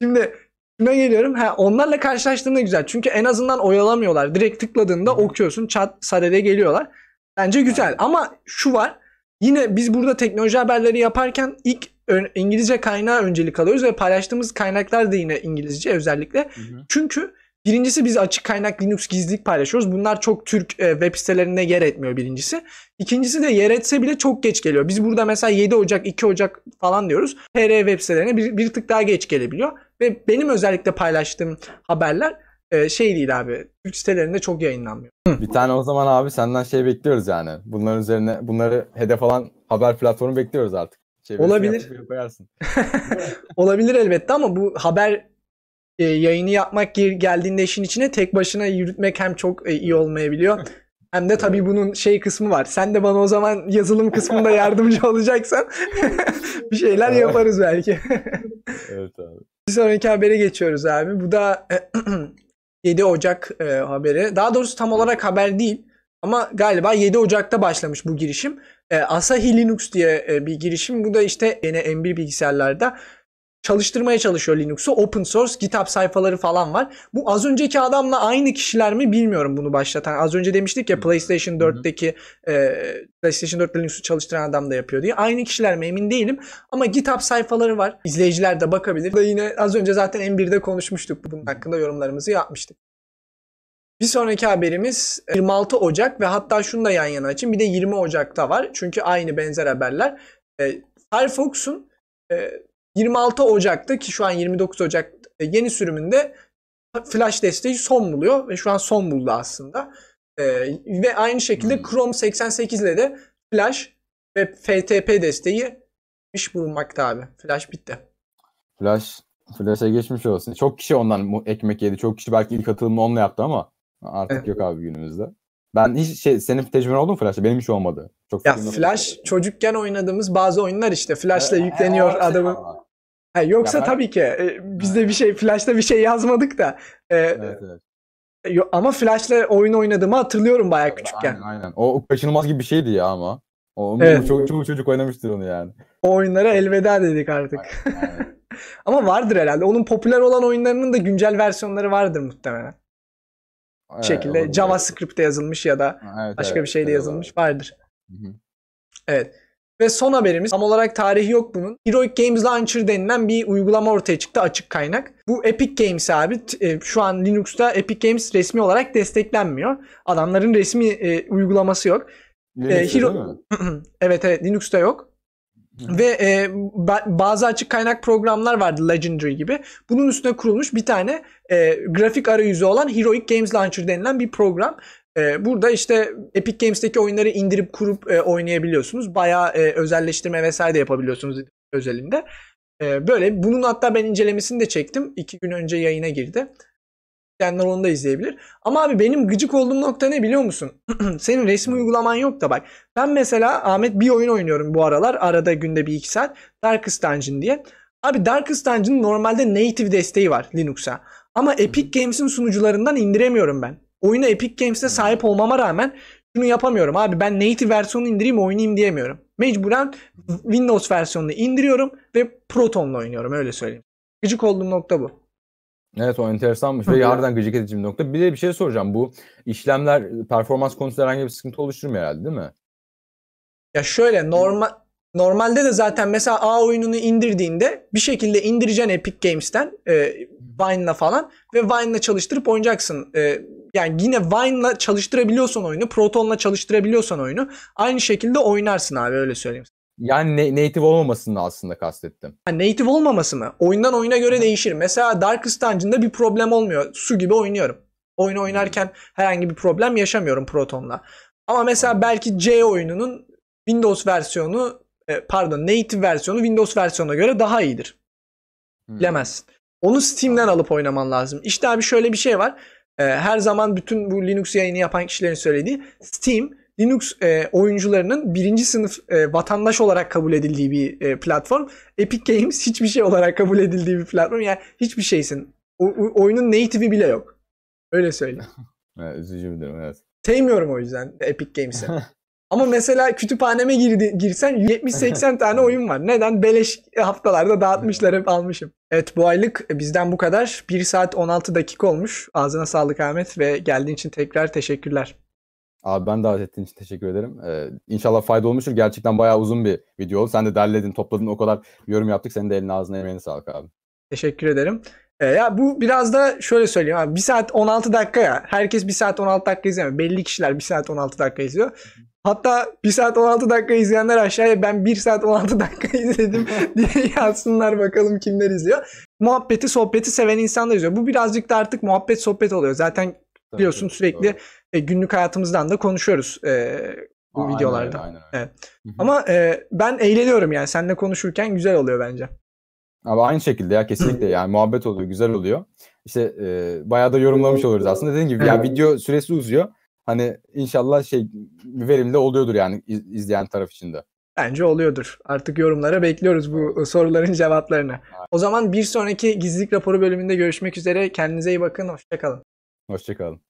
Şimdi şuna geliyorum. Ha, onlarla karşılaştığında güzel. Çünkü en azından oyalamıyorlar. Direkt tıkladığında okuyorsun. Çat sadede geliyorlar. Bence güzel. Ama şu var. Yine biz burada teknoloji haberleri yaparken ilk İngilizce kaynağı öncelik alıyoruz ve paylaştığımız kaynaklar da yine İngilizce özellikle. Hı hı. Çünkü Birincisi biz açık kaynak Linux gizlilik paylaşıyoruz. Bunlar çok Türk e, web sitelerine yer etmiyor birincisi. İkincisi de yer etse bile çok geç geliyor. Biz burada mesela 7 Ocak, 2 Ocak falan diyoruz. PR web sitelerine bir, bir tık daha geç gelebiliyor. Ve benim özellikle paylaştığım haberler e, şey değil abi. Türk sitelerinde çok yayınlanmıyor. Bir tane o zaman abi senden şey bekliyoruz yani. Bunların üzerine bunları hedef alan haber platformu bekliyoruz artık. Çevirisini Olabilir. Olabilir elbette ama bu haber e, yayını yapmak geldiğinde işin içine tek başına yürütmek hem çok e, iyi olmayabiliyor. Hem de tabii bunun şey kısmı var. Sen de bana o zaman yazılım kısmında yardımcı olacaksan bir şeyler yaparız belki. evet abi. Bir sonraki habere geçiyoruz abi. Bu da 7 Ocak e, haberi. Daha doğrusu tam olarak haber değil. Ama galiba 7 Ocak'ta başlamış bu girişim. E, Asahi Linux diye e, bir girişim. Bu da işte yine M1 bilgisayarlarda çalıştırmaya çalışıyor Linux'u. Open source GitHub sayfaları falan var. Bu az önceki adamla aynı kişiler mi bilmiyorum bunu başlatan. Az önce demiştik ya PlayStation 4'teki e, PlayStation 4 Linux'u çalıştıran adam da yapıyor diye. Aynı kişiler mi emin değilim. Ama GitHub sayfaları var. İzleyiciler de bakabilir. Burada yine az önce zaten M1'de konuşmuştuk. Bunun hakkında yorumlarımızı yapmıştık. Bir sonraki haberimiz 26 e, Ocak ve hatta şunu da yan yana açın. Bir de 20 Ocak'ta var. Çünkü aynı benzer haberler. E, Firefox'un e, 26 Ocak'ta ki şu an 29 Ocak e, yeni sürümünde Flash desteği son buluyor ve şu an son buldu aslında. E, ve aynı şekilde hmm. Chrome 88 ile de Flash ve FTP desteği iş bulunmakta abi. Flash bitti. Flash Flash'a geçmiş olsun. Çok kişi ondan ekmek yedi. Çok kişi belki ilk katılımını onunla yaptı ama artık evet. yok abi günümüzde. Ben hiç şey senin tecrüben oldu mu Flash'ta? Benim hiç olmadı. Çok ya Flash oldu. çocukken oynadığımız bazı oyunlar işte Flash'la e, yükleniyor e, adamın. Şey yoksa ya, tabii ki e, biz de bir şey Flash'ta bir şey yazmadık da. E, evet, evet. Yo, ama Flash'la oyun oynadığımı hatırlıyorum bayağı küçükken. Aynen aynen. O, o kaçınılmaz gibi bir şeydi ya ama. O, evet. çok, çok çocuk oynamıştır onu yani. O oyunlara elveda dedik artık. Aynen, aynen. ama vardır herhalde. Onun popüler olan oyunlarının da güncel versiyonları vardır muhtemelen evet, şekilde olabilir. JavaScript'te yazılmış ya da evet, başka evet, bir şeyde evet, yazılmış evet. vardır. Hı-hı. Evet. Ve son haberimiz tam olarak tarihi yok bunun. Heroic Games Launcher denilen bir uygulama ortaya çıktı açık kaynak. Bu Epic Games abi e, şu an Linux'ta Epic Games resmi olarak desteklenmiyor. Adamların resmi e, uygulaması yok. Linux'ta e, Hero... değil mi? evet evet Linux'ta yok. Ve e, bazı açık kaynak programlar vardı Legendary gibi. Bunun üstüne kurulmuş bir tane e, grafik arayüzü olan Heroic Games Launcher denilen bir program. E, burada işte Epic Games'teki oyunları indirip kurup e, oynayabiliyorsunuz. Bayağı e, özelleştirme vesaire de yapabiliyorsunuz özelinde. E, böyle bunun hatta ben incelemesini de çektim. iki gün önce yayına girdi isteyenler onu da izleyebilir. Ama abi benim gıcık olduğum nokta ne biliyor musun? Senin resmi uygulaman yok da bak. Ben mesela Ahmet bir oyun oynuyorum bu aralar. Arada günde bir iki saat. Darkest Dungeon diye. Abi Darkest Dungeon'ın normalde native desteği var Linux'a. Ama Epic Games'in sunucularından indiremiyorum ben. Oyuna Epic Games'e sahip olmama rağmen şunu yapamıyorum. Abi ben native versiyonu indireyim oynayayım diyemiyorum. Mecburen Windows versiyonunu indiriyorum ve Proton'la oynuyorum öyle söyleyeyim. Gıcık olduğum nokta bu. Evet o enteresanmış ve yardan gıcık edici bir nokta. Bir de bir şey soracağım. Bu işlemler performans konusunda herhangi bir sıkıntı oluşturmuyor herhalde değil mi? Ya şöyle normal normalde de zaten mesela A oyununu indirdiğinde bir şekilde indireceksin Epic Games'ten e, Vine'la falan ve Vine'la çalıştırıp oynayacaksın. E, yani yine Vine'la çalıştırabiliyorsan oyunu, Proton'la çalıştırabiliyorsan oyunu aynı şekilde oynarsın abi öyle söyleyeyim. Yani ne, native olmamasını aslında kastettim. Yani native olmaması mı? Oyundan oyuna göre değişir. Mesela Darkest Dungeon'da bir problem olmuyor. Su gibi oynuyorum. Oyunu oynarken herhangi bir problem yaşamıyorum Proton'la. Ama mesela belki C oyununun Windows versiyonu e, pardon native versiyonu Windows versiyonuna göre daha iyidir. Hmm. Bilemezsin. Onu Steam'den alıp oynaman lazım. İşte abi şöyle bir şey var. E, her zaman bütün bu Linux yayını yapan kişilerin söylediği Steam Linux e, oyuncularının birinci sınıf e, vatandaş olarak kabul edildiği bir e, platform. Epic Games hiçbir şey olarak kabul edildiği bir platform. Yani hiçbir şeysin. O, o, oyunun native'i bile yok. Öyle söyleyeyim. üzücü bir durum evet. Sevmiyorum o yüzden Epic Games'i. Ama mesela kütüphaneme girdi, girsen 70-80 tane oyun var. Neden? Beleş haftalarda dağıtmışlar hep almışım. Evet bu aylık bizden bu kadar. 1 saat 16 dakika olmuş. Ağzına sağlık Ahmet ve geldiğin için tekrar teşekkürler. Abi ben davet ettiğin için teşekkür ederim. Ee, inşallah fayda olmuştur. Gerçekten bayağı uzun bir video oldu. Sen de derledin, topladın o kadar yorum yaptık. Senin de eline ağzına emeğine sağlık abi. Teşekkür ederim. Ee, ya bu biraz da şöyle söyleyeyim abi. 1 saat 16 dakika ya. Herkes 1 saat 16 dakika izliyor. Belli kişiler 1 saat 16 dakika izliyor. Hatta 1 saat 16 dakika izleyenler aşağıya ben 1 saat 16 dakika izledim diye yazsınlar bakalım kimler izliyor. Muhabbeti sohbeti seven insanlar izliyor. Bu birazcık da artık muhabbet sohbet oluyor. Zaten biliyorsun sürekli Doğru e, günlük hayatımızdan da konuşuyoruz e, bu Aa, videolarda. Aynen, öyle, aynen Evet. Ama e, ben eğleniyorum yani seninle konuşurken güzel oluyor bence. Abi aynı şekilde ya kesinlikle yani muhabbet oluyor, güzel oluyor. İşte e, bayağı da yorumlamış oluruz aslında. Dediğim gibi ya video süresi uzuyor. Hani inşallah şey verimli oluyordur yani izleyen taraf için de. Bence oluyordur. Artık yorumlara bekliyoruz bu soruların cevaplarını. O zaman bir sonraki gizlilik raporu bölümünde görüşmek üzere. Kendinize iyi bakın. Hoşçakalın. Hoşçakalın.